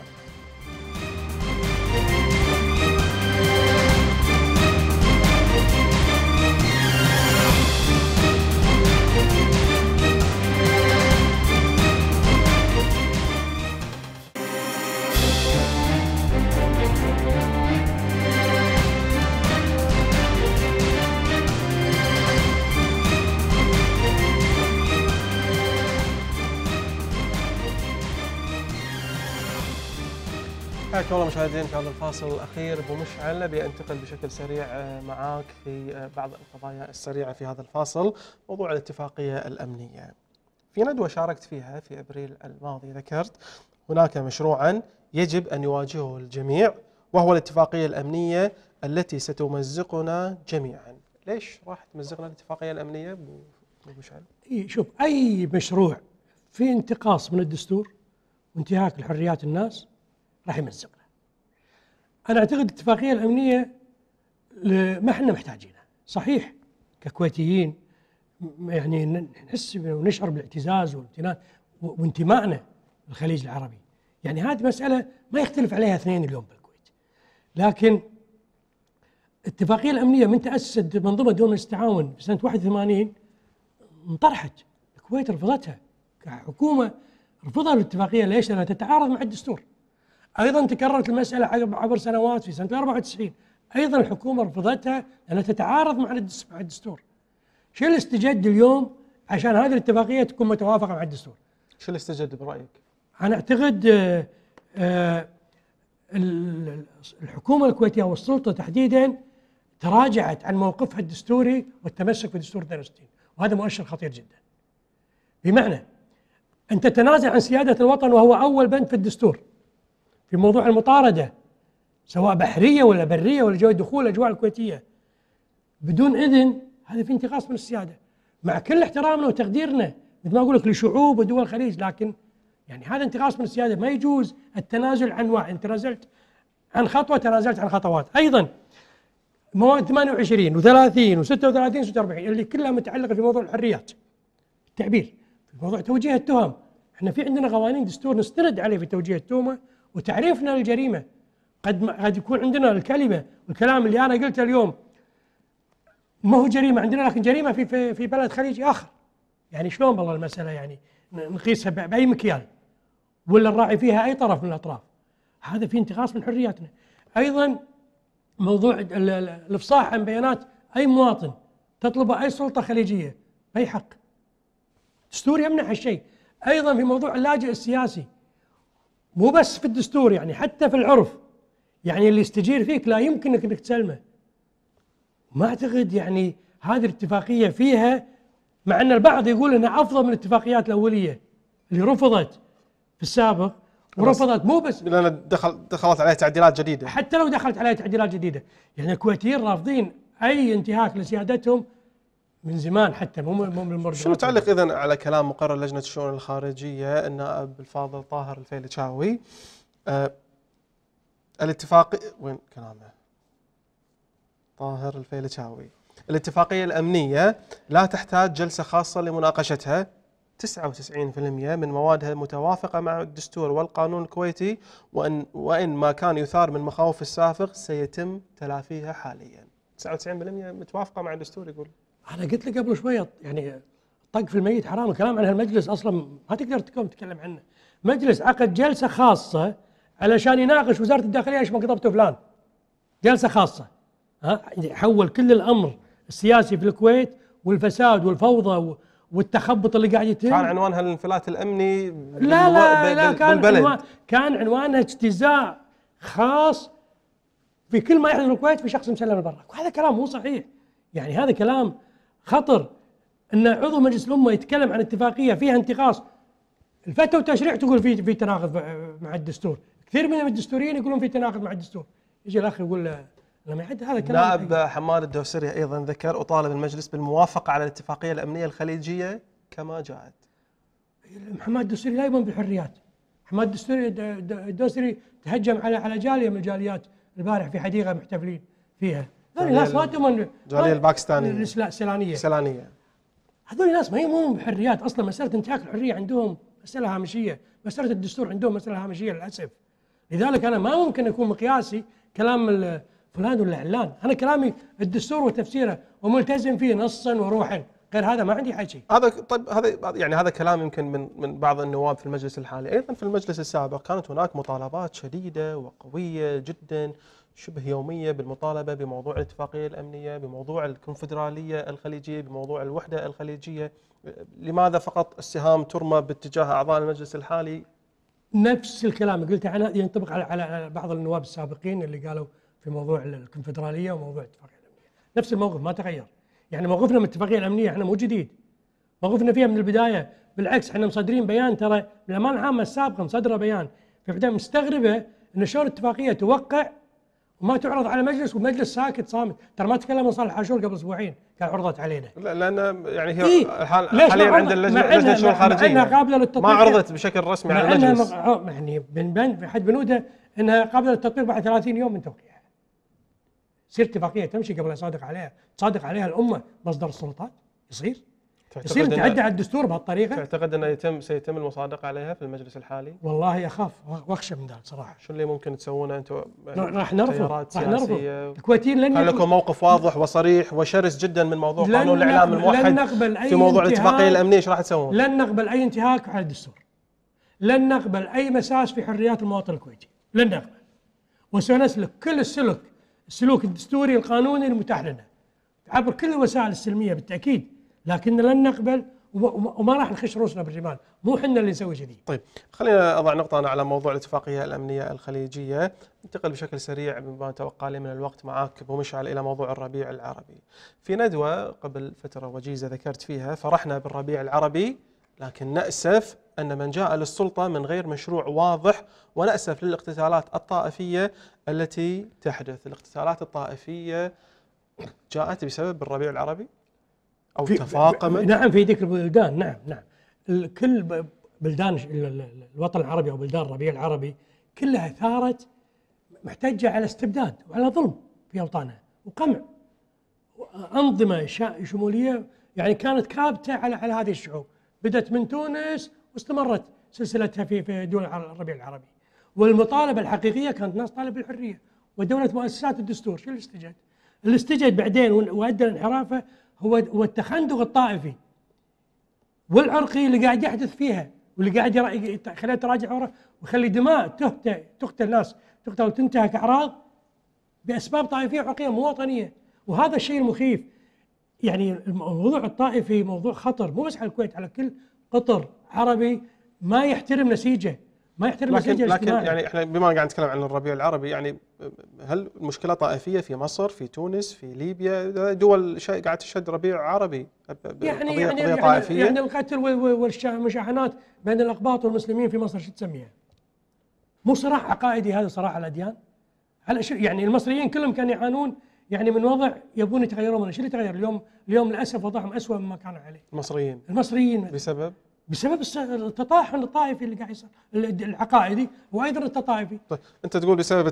حياكم الله مشاهدين في هذا الفاصل الاخير ابو مشعل ابي انتقل بشكل سريع آه، معاك في آه، بعض القضايا السريعه في هذا الفاصل موضوع الاتفاقيه الامنيه. في ندوه شاركت فيها في ابريل الماضي ذكرت هناك مشروعا يجب ان يواجهه الجميع وهو الاتفاقيه الامنيه التي ستمزقنا جميعا. ليش راح تمزقنا الاتفاقيه الامنيه ابو مشعل؟ اي شوف اي مشروع في انتقاص من الدستور وانتهاك لحريات الناس راح يمزق انا اعتقد الاتفاقيه الامنيه ما احنا محتاجينها صحيح ككويتيين يعني نحس ونشعر بالاعتزاز والامتنان وانتمائنا للخليج العربي يعني هذه مساله ما يختلف عليها اثنين اليوم بالكويت لكن الاتفاقيه الامنيه من تاسست منظومه دول مجلس التعاون في سنه 81 انطرحت الكويت رفضتها كحكومه رفضها الاتفاقيه ليش؟ لانها تتعارض مع الدستور ايضا تكررت المساله عبر سنوات في سنه 94 ايضا الحكومه رفضتها لانها تتعارض مع الدستور. شو اللي استجد اليوم عشان هذه الاتفاقيه تكون متوافقه مع الدستور؟ شو اللي استجد برايك؟ انا اعتقد آه، آه، الحكومه الكويتيه والسلطه تحديدا تراجعت عن موقفها الدستوري والتمسك بدستور 62 وهذا مؤشر خطير جدا. بمعنى ان تتنازل عن سياده الوطن وهو اول بند في الدستور في موضوع المطاردة سواء بحرية ولا برية ولا جوي دخول الأجواء الكويتية بدون إذن هذا في انتقاص من السيادة مع كل احترامنا وتقديرنا مثل ما أقول لك لشعوب ودول الخليج لكن يعني هذا انتقاص من السيادة ما يجوز التنازل عن واحد تنازلت عن خطوة تنازلت عن خطوات أيضا مواد 28 و30 و36 و46 اللي كلها متعلقه في موضوع الحريات التعبير في موضوع توجيه التهم احنا في عندنا قوانين دستور نستند عليه في توجيه التهمه وتعريفنا للجريمة قد قد يكون عندنا الكلمة والكلام اللي أنا قلته اليوم ما هو جريمة عندنا لكن جريمة في في, في بلد خليجي آخر يعني شلون والله المسألة يعني نقيسها بأي مكيال ولا الراعي فيها أي طرف من الأطراف هذا في انتقاص من حرياتنا أيضا موضوع الافصاح عن بيانات أي مواطن تطلبه أي سلطة خليجية بأي حق دستور يمنع هالشيء أيضا في موضوع اللاجئ السياسي مو بس في الدستور يعني حتى في العرف يعني اللي يستجير فيك لا يمكنك انك تسلمه ما اعتقد يعني هذه الاتفاقيه فيها مع ان البعض يقول انها افضل من الاتفاقيات الاوليه اللي رفضت في السابق ورفضت مو بس لان دخل دخلت عليها تعديلات جديده حتى لو دخلت عليها تعديلات جديده يعني الكويتيين رافضين اي انتهاك لسيادتهم من زمان حتى مو مو بالمرجعات شنو تعلق اذا على كلام مقرر لجنه الشؤون الخارجيه النائب الفاضل طاهر الفيلتشاوي آه الاتفاق وين كلامه؟ طاهر الفيلتشاوي الاتفاقيه الامنيه لا تحتاج جلسه خاصه لمناقشتها 99% من موادها متوافقة مع الدستور والقانون الكويتي وإن, وإن ما كان يثار من مخاوف السافق سيتم تلافيها حاليا 99% متوافقة مع الدستور يقول انا قلت لك قبل شويه يعني طق في الميت حرام الكلام عن هالمجلس اصلا ما تقدر تكون تتكلم عنه مجلس عقد جلسه خاصه علشان يناقش وزاره الداخليه ايش ما كتبته فلان جلسه خاصه ها حول كل الامر السياسي في الكويت والفساد والفوضى والتخبط اللي قاعد يتم كان عنوانها الانفلات الامني لا لا لا كان عنوان كان عنوانها اجتزاء خاص في كل ما يحدث في الكويت في شخص مسلم البراك وهذا كلام مو صحيح يعني هذا كلام خطر ان عضو مجلس الامه يتكلم عن اتفاقيه فيها انتقاص الفتوى والتشريع تقول في في تناقض مع الدستور كثير من الدستوريين يقولون في تناقض مع الدستور يجي الاخ يقول له لما يعد هذا كلام نائب حماد الدوسري ايضا ذكر وطالب المجلس بالموافقه على الاتفاقيه الامنيه الخليجيه كما جاءت حماد الدوسري لا يؤمن بالحريات حماد الدوسري الدوسري تهجم على على جاليه من الجاليات البارح في حديقه محتفلين فيها هذول الناس ما تؤمن هذول الباكستانيين السلانيه السلانيه هذول الناس ما يؤمنون بحريات اصلا مساله انتهاك الحريه عندهم مساله هامشيه مساله الدستور عندهم مساله هامشيه للاسف لذلك انا ما ممكن اكون مقياسي كلام فلان ولا علان انا كلامي الدستور وتفسيره وملتزم فيه نصا وروحا غير هذا ما عندي حكي هذا طيب هذا يعني هذا كلام يمكن من من بعض النواب في المجلس الحالي ايضا في المجلس السابق كانت هناك مطالبات شديده وقويه جدا شبه يوميه بالمطالبه بموضوع الاتفاقيه الامنيه بموضوع الكونفدراليه الخليجيه بموضوع الوحده الخليجيه لماذا فقط السهام ترمى باتجاه اعضاء المجلس الحالي نفس الكلام اللي قلته انا ينطبق على على بعض النواب السابقين اللي قالوا في موضوع الكونفدراليه وموضوع الاتفاقيه الامنيه نفس الموقف ما تغير يعني موقفنا من الاتفاقيه الامنيه احنا مو جديد موقفنا فيها من البدايه بالعكس احنا مصدرين بيان ترى الامان العامه السابقه مصدره بيان فبدا مستغربه ان شلون الاتفاقيه توقع وما تعرض على مجلس ومجلس ساكت صامت ترى ما تكلم صالح عاشور قبل اسبوعين كان عرضت علينا لا لان يعني هي إيه؟ حاليا عند اللجنه لجنه الشؤون الخارجيه انها قابله للتطبيق ما عرضت بشكل رسمي على المجلس يعني من بند في حد بنوده انها قابله للتطبيق بعد 30 يوم من توقيع تصير اتفاقيه تمشي قبل يصادق عليها تصادق عليها الامه مصدر السلطات يصير يصير تعدى على الدستور بهالطريقه تعتقد انه يتم سيتم المصادقه عليها في المجلس الحالي؟ والله اخاف واخشى من ذلك صراحه شو اللي ممكن تسوونه انتم؟ راح نرفض راح نرفض الكويتيين لن يكون لكم موقف واضح وصريح وشرس جدا من موضوع قانون الاعلام الموحد لن نقبل أي في موضوع الاتفاقيه الامنيه ايش راح تسوون؟ لن نقبل اي انتهاك على الدستور لن نقبل اي مساس في حريات المواطن الكويتي لن نقبل وسنسلك كل السلك السلوك الدستوري القانوني المتاح لنا عبر كل الوسائل السلميه بالتاكيد لكن لن نقبل وما راح نخش روسنا بالرمال مو احنا اللي نسوي كذي طيب خلينا اضع نقطه انا على موضوع الاتفاقيه الامنيه الخليجيه ننتقل بشكل سريع بما توقع لي من الوقت معاك ابو مشعل الى موضوع الربيع العربي في ندوه قبل فتره وجيزه ذكرت فيها فرحنا بالربيع العربي لكن نأسف أن من جاء للسلطة من غير مشروع واضح ونأسف للاقتتالات الطائفية التي تحدث الاقتتالات الطائفية جاءت بسبب الربيع العربي أو في تفاقمت نعم في ذيك البلدان نعم نعم كل بلدان الوطن العربي أو بلدان الربيع العربي كلها ثارت محتجة على استبداد وعلى ظلم في أوطانها وقمع أنظمة شمولية يعني كانت كابتة على على هذه الشعوب بدأت من تونس واستمرت سلسلتها في دول الربيع العربي والمطالبة الحقيقية كانت ناس طالب الحرية ودولة مؤسسات الدستور شو اللي استجد؟ اللي استجد بعدين وأدى لانحرافه هو هو التخندق الطائفي والعرقي اللي قاعد يحدث فيها واللي قاعد خليها تراجع عمره ويخلي دماء تقتل تقتل ناس تقتل وتنتهك اعراض باسباب طائفيه وعرقيه مو وطنيه وهذا الشيء المخيف يعني الموضوع الطائفي موضوع خطر مو بس على الكويت على كل قطر عربي ما يحترم نسيجه ما يحترم لكن نسيجه لكن يعني احنا بما قاعد نتكلم عن الربيع العربي يعني هل المشكله طائفيه في مصر في تونس في ليبيا دول قاعد تشهد ربيع عربي يعني قضية يعني, قضية يعني, طائفية يعني القتل والمشاحنات بين الاقباط والمسلمين في مصر شو تسميها؟ مو صراع عقائدي هذا صراع الاديان؟ على يعني المصريين كلهم كانوا يعانون يعني من وضع يبون يتغيرون من اللي تغير اليوم اليوم للاسف وضعهم اسوء مما كانوا عليه المصريين المصريين بسبب بسبب التطاحن الطائفي اللي قاعد يصير العقائدي وايضا التطائفي طيب انت تقول بسبب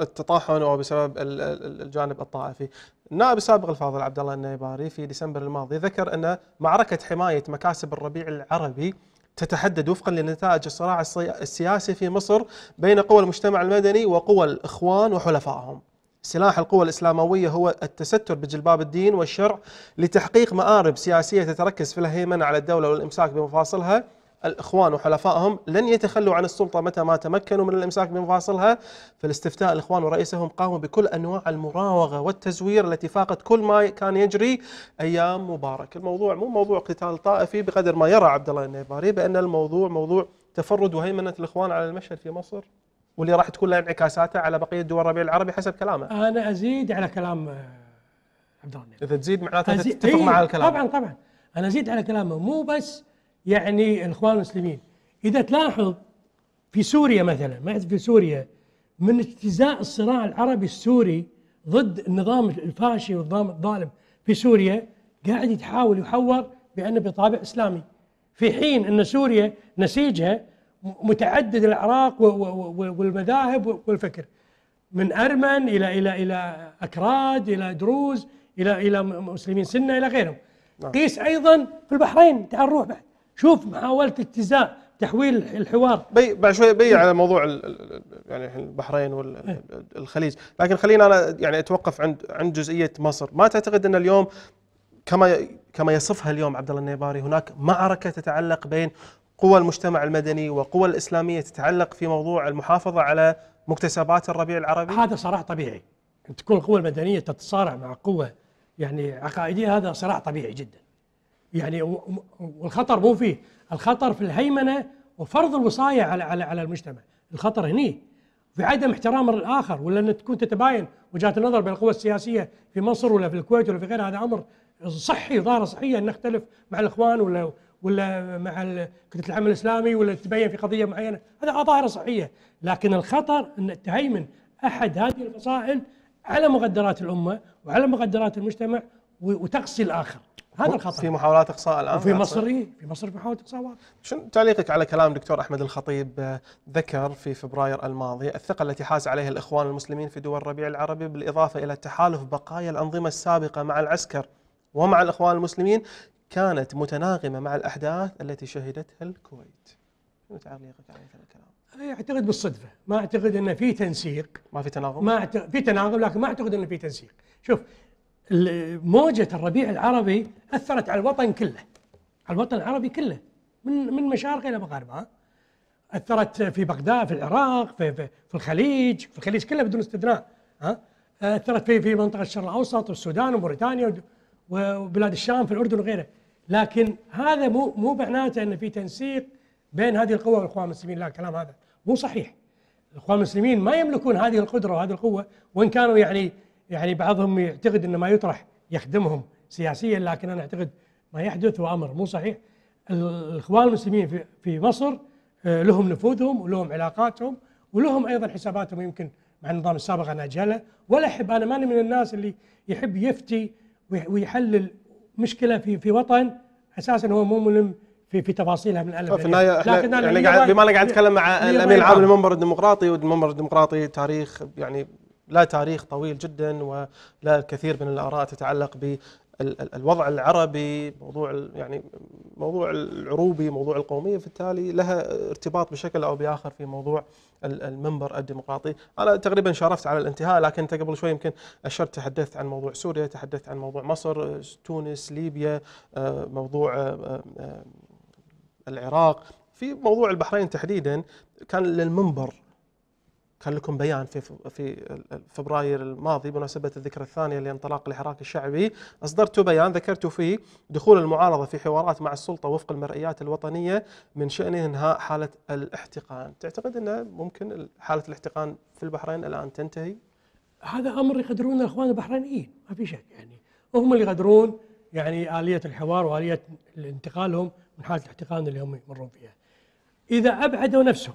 التطاحن او بسبب الجانب الطائفي النائب السابق الفاضل عبد الله النيباري في ديسمبر الماضي ذكر ان معركه حمايه مكاسب الربيع العربي تتحدد وفقا لنتائج الصراع السياسي في مصر بين قوى المجتمع المدني وقوى الاخوان وحلفائهم سلاح القوى الإسلاموية هو التستر بجلباب الدين والشرع لتحقيق مآرب سياسية تتركز في الهيمنة على الدولة والإمساك بمفاصلها الإخوان وحلفائهم لن يتخلوا عن السلطة متى ما تمكنوا من الإمساك بمفاصلها فالاستفتاء الإخوان ورئيسهم قاموا بكل أنواع المراوغة والتزوير التي فاقت كل ما كان يجري أيام مبارك الموضوع مو موضوع قتال طائفي بقدر ما يرى عبد الله النيباري بأن الموضوع موضوع تفرد وهيمنة الإخوان على المشهد في مصر واللي راح تكون لها انعكاساتها على بقيه دول الربيع العربي حسب كلامه. انا ازيد على كلام آه، عبد الرحمن. اذا تزيد معناته أزي... تتفق إيه مع الكلام. طبعا طبعا انا ازيد على كلامه مو بس يعني الاخوان المسلمين اذا تلاحظ في سوريا مثلا ما في سوريا من اجتزاء الصراع العربي السوري ضد النظام الفاشي والنظام الظالم في سوريا قاعد يتحاول يحور بانه بطابع اسلامي في حين ان سوريا نسيجها متعدد الاعراق والمذاهب والفكر من ارمن الى الى الى اكراد الى دروز الى الى مسلمين سنه الى غيرهم نعم. قيس ايضا في البحرين تعال نروح بعد شوف محاوله اجتزاء تحويل الحوار بي بعد شوي بي على موضوع يعني البحرين والخليج إيه. لكن خلينا انا يعني اتوقف عند عند جزئيه مصر ما تعتقد ان اليوم كما كما يصفها اليوم عبد الله النيباري هناك معركه تتعلق بين قوى المجتمع المدني وقوى الإسلامية تتعلق في موضوع المحافظة على مكتسبات الربيع العربي؟ هذا صراع طبيعي أن تكون القوى المدنية تتصارع مع قوة يعني عقائدية هذا صراع طبيعي جدا يعني والخطر مو فيه الخطر في الهيمنة وفرض الوصاية على على على المجتمع الخطر هني في عدم احترام الآخر ولا أن تكون تتباين وجهات النظر بين القوى السياسية في مصر ولا في الكويت ولا في غيرها هذا أمر صحي ظاهرة صحية أن نختلف مع الإخوان ولا ولا مع كتله العمل الاسلامي ولا تبين في قضيه معينه هذا ظاهره صحيه لكن الخطر ان تهيمن احد هذه الفصائل على مقدرات الامه وعلى مقدرات المجتمع وتقصي الاخر هذا الخطر في محاولات اقصاء الان وفي مصر في مصر في محاولات اقصاء شنو تعليقك على كلام دكتور احمد الخطيب آه، ذكر في فبراير الماضي الثقه التي حاز عليها الاخوان المسلمين في دول الربيع العربي بالاضافه الى تحالف بقايا الانظمه السابقه مع العسكر ومع الاخوان المسلمين كانت متناغمه مع الاحداث التي شهدتها الكويت. شنو تعليقك على هذا الكلام؟ اعتقد بالصدفه، ما اعتقد ان في تنسيق ما في تناغم؟ ما أعتقد في تناغم لكن ما اعتقد انه في تنسيق. شوف موجه الربيع العربي اثرت على الوطن كله. على الوطن العربي كله من من مشارقه الى مغاربه اثرت في بغداد في العراق في في, في الخليج في الخليج كله بدون استثناء ها اثرت في في منطقه الشرق الاوسط والسودان وموريتانيا وبلاد الشام في الاردن وغيره لكن هذا مو مو معناته ان في تنسيق بين هذه القوه والاخوان المسلمين لا الكلام هذا مو صحيح الاخوان المسلمين ما يملكون هذه القدره وهذه القوه وان كانوا يعني يعني بعضهم يعتقد ان ما يطرح يخدمهم سياسيا لكن انا اعتقد ما يحدث هو امر مو صحيح الاخوان المسلمين في في مصر آه، لهم نفوذهم ولهم علاقاتهم ولهم ايضا حساباتهم يمكن مع النظام السابق انا اجهله ولا احب انا ماني من الناس اللي يحب يفتي ويحلل مشكله في في وطن اساسا هو مو ملم في في تفاصيلها من الالف في يعني. النهايه لكن يعني قاعد بما انا قاعد اتكلم مع الامين العام للمنبر الديمقراطي والمنبر الديمقراطي تاريخ يعني لا تاريخ طويل جدا ولا الكثير من الاراء تتعلق الوضع العربي موضوع يعني موضوع العروبي موضوع القوميه بالتالي لها ارتباط بشكل او باخر في موضوع المنبر الديمقراطي انا تقريبا شرفت على الانتهاء لكن انت قبل شوي يمكن اشرت تحدثت عن موضوع سوريا تحدثت عن موضوع مصر تونس ليبيا آه، موضوع آه، آه، العراق في موضوع البحرين تحديدا كان للمنبر كان لكم بيان في في فبراير الماضي بمناسبه الذكرى الثانيه لانطلاق الحراك الشعبي، اصدرت بيان ذكرت فيه دخول المعارضه في حوارات مع السلطه وفق المرئيات الوطنيه من شانه انهاء حاله الاحتقان، تعتقد انه ممكن حاله الاحتقان في البحرين الان تنتهي؟ هذا امر يقدرونه الاخوان البحرينيين ما في شك يعني وهم اللي يقدرون يعني اليه الحوار واليه انتقالهم من حاله الاحتقان اللي هم يمرون فيها. اذا ابعدوا نفسهم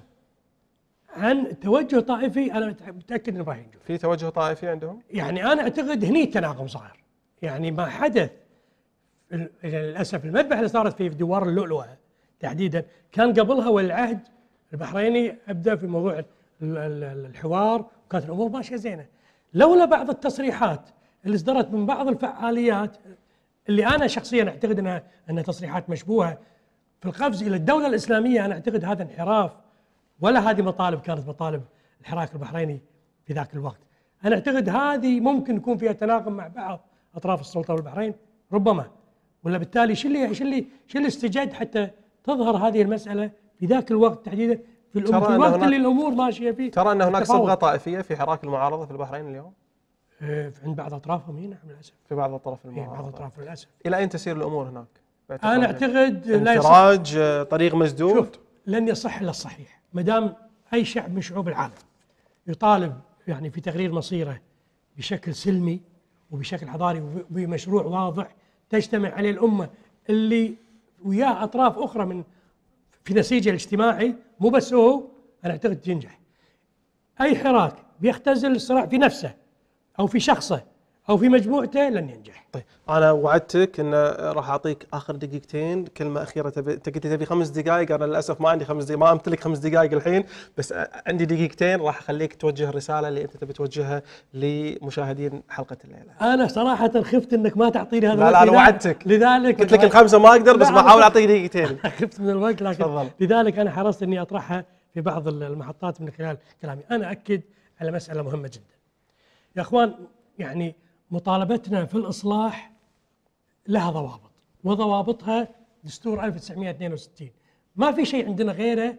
عن توجه طائفي انا متاكد انه راح ينجح في توجه طائفي عندهم؟ يعني انا اعتقد هني التناغم صار يعني ما حدث للاسف المذبحه اللي صارت في دوار اللؤلؤه تحديدا كان قبلها والعهد البحريني ابدا في موضوع الحوار وكانت الامور ماشيه زينه لولا بعض التصريحات اللي اصدرت من بعض الفعاليات اللي انا شخصيا اعتقد انها انها تصريحات مشبوهه في القفز الى الدوله الاسلاميه انا اعتقد هذا انحراف ولا هذه مطالب كانت مطالب الحراك البحريني في ذاك الوقت أنا أعتقد هذه ممكن يكون فيها تناغم مع بعض أطراف السلطة والبحرين ربما ولا بالتالي شو اللي شو اللي شو اللي استجد حتى تظهر هذه المسألة في ذاك الوقت تحديدا في, الأم في الوقت اللي الأمور ماشية فيه ترى أن هناك صبغة طائفية في حراك المعارضة في البحرين اليوم؟ إيه، عند بعض اطرافهم هنا للاسف في بعض اطراف إيه، المعارضه بعض اطراف للاسف الى اين تسير الامور هناك؟ انا اعتقد لا يصح آه، طريق مسدود شوف لن يصح الا الصحيح ما دام اي شعب من شعوب العالم يطالب يعني في تغيير مصيره بشكل سلمي وبشكل حضاري وبمشروع واضح تجتمع عليه الامه اللي وياه اطراف اخرى من في نسيجه الاجتماعي مو بس هو انا اعتقد تنجح اي حراك بيختزل الصراع في نفسه او في شخصه او في مجموعته لن ينجح. طيب انا وعدتك ان راح اعطيك اخر دقيقتين كلمه اخيره تبي انت قلت تبي خمس دقائق انا للاسف ما عندي خمس دقائق ما امتلك خمس دقائق الحين بس عندي دقيقتين راح اخليك توجه الرساله اللي انت تبي توجهها لمشاهدين حلقه الليله. انا صراحه خفت انك ما تعطيني هذا لا لا انا وعدتك لذلك قلت لك الخمسه ما اقدر بس بحاول اعطيك دقيقتين. خفت من الوقت لكن تفضل لذلك انا حرصت اني اطرحها في بعض المحطات من خلال كلامي، انا اكد على مساله مهمه جدا. يا اخوان يعني مطالبتنا في الإصلاح لها ضوابط وضوابطها دستور 1962 ما في شيء عندنا غيره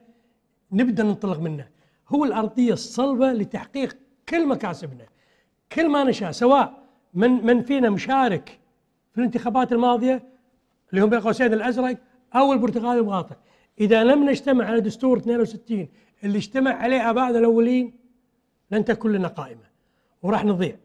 نبدأ ننطلق منه هو الأرضية الصلبة لتحقيق كل مكاسبنا كل ما نشاء سواء من من فينا مشارك في الانتخابات الماضية اللي هم بين قوسين الأزرق أو البرتقالي المغاطي إذا لم نجتمع على دستور 62 اللي اجتمع عليه آبائنا الأولين لن تكون لنا قائمة وراح نضيع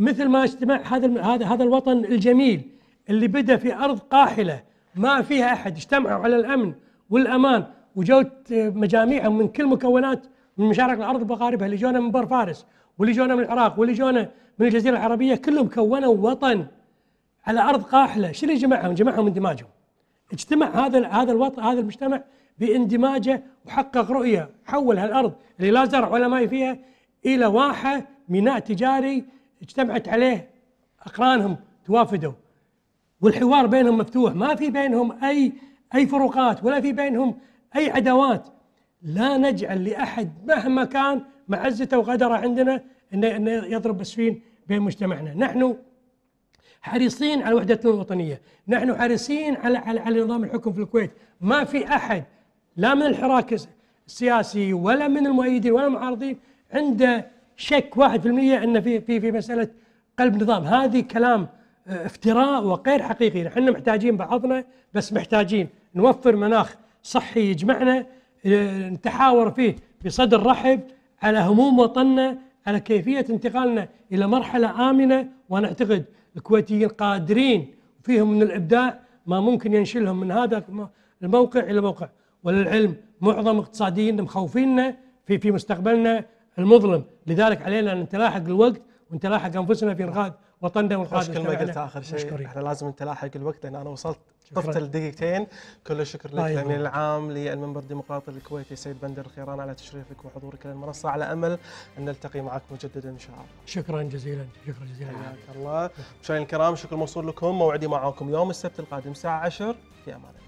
مثل ما اجتمع هذا هذا هذا الوطن الجميل اللي بدا في ارض قاحله ما فيها احد اجتمعوا على الامن والامان وجوت آه، مجاميعهم من كل مكونات من مشارق الارض ومغاربها اللي جونا من بر فارس واللي جونا من العراق واللي جونا من الجزيره العربيه كلهم كونوا وطن على ارض قاحله شنو جمعهم؟ جمعهم اندماجهم اجتمع هذا هذا الوطن هذا المجتمع باندماجه وحقق رؤيه حول هالارض اللي لا زرع ولا ماء فيها الى واحه ميناء تجاري اجتمعت عليه اقرانهم توافدوا والحوار بينهم مفتوح ما في بينهم اي اي فروقات ولا في بينهم اي عداوات لا نجعل لاحد مهما كان معزته وقدره عندنا انه انه يضرب بالسفين بين مجتمعنا، نحن حريصين على وحدتنا الوطنيه، نحن حريصين على على, على نظام الحكم في الكويت، ما في احد لا من الحراك السياسي ولا من المؤيدين ولا المعارضين عنده شك 1% ان في في في مساله قلب نظام هذه كلام آه، افتراء وغير حقيقي نحن محتاجين بعضنا بس محتاجين نوفر مناخ صحي يجمعنا آه، نتحاور فيه بصدر رحب على هموم وطننا على كيفيه انتقالنا الى مرحله امنه ونعتقد الكويتيين قادرين فيهم من الابداع ما ممكن ينشلهم من هذا الموقع الى موقع وللعلم معظم اقتصاديين مخوفيننا في في مستقبلنا المظلم لذلك علينا ان نتلاحق الوقت ونتلاحق انفسنا في انقاذ وطننا والقادة كل ما قلت اخر شيء مشكورين. احنا لازم نتلاحق الوقت لان انا وصلت طفت الدقيقتين كل الشكر لك الامين طيب. آه العام للمنبر الديمقراطي الكويتي سيد بندر الخيران على تشريفك وحضورك للمنصه على امل ان نلتقي معك مجددا ان شاء الله شكرا جزيلا شكرا جزيلا حياك الله مشاهدينا الكرام شكر موصول لكم موعدي معاكم يوم السبت القادم الساعه 10 في امان الله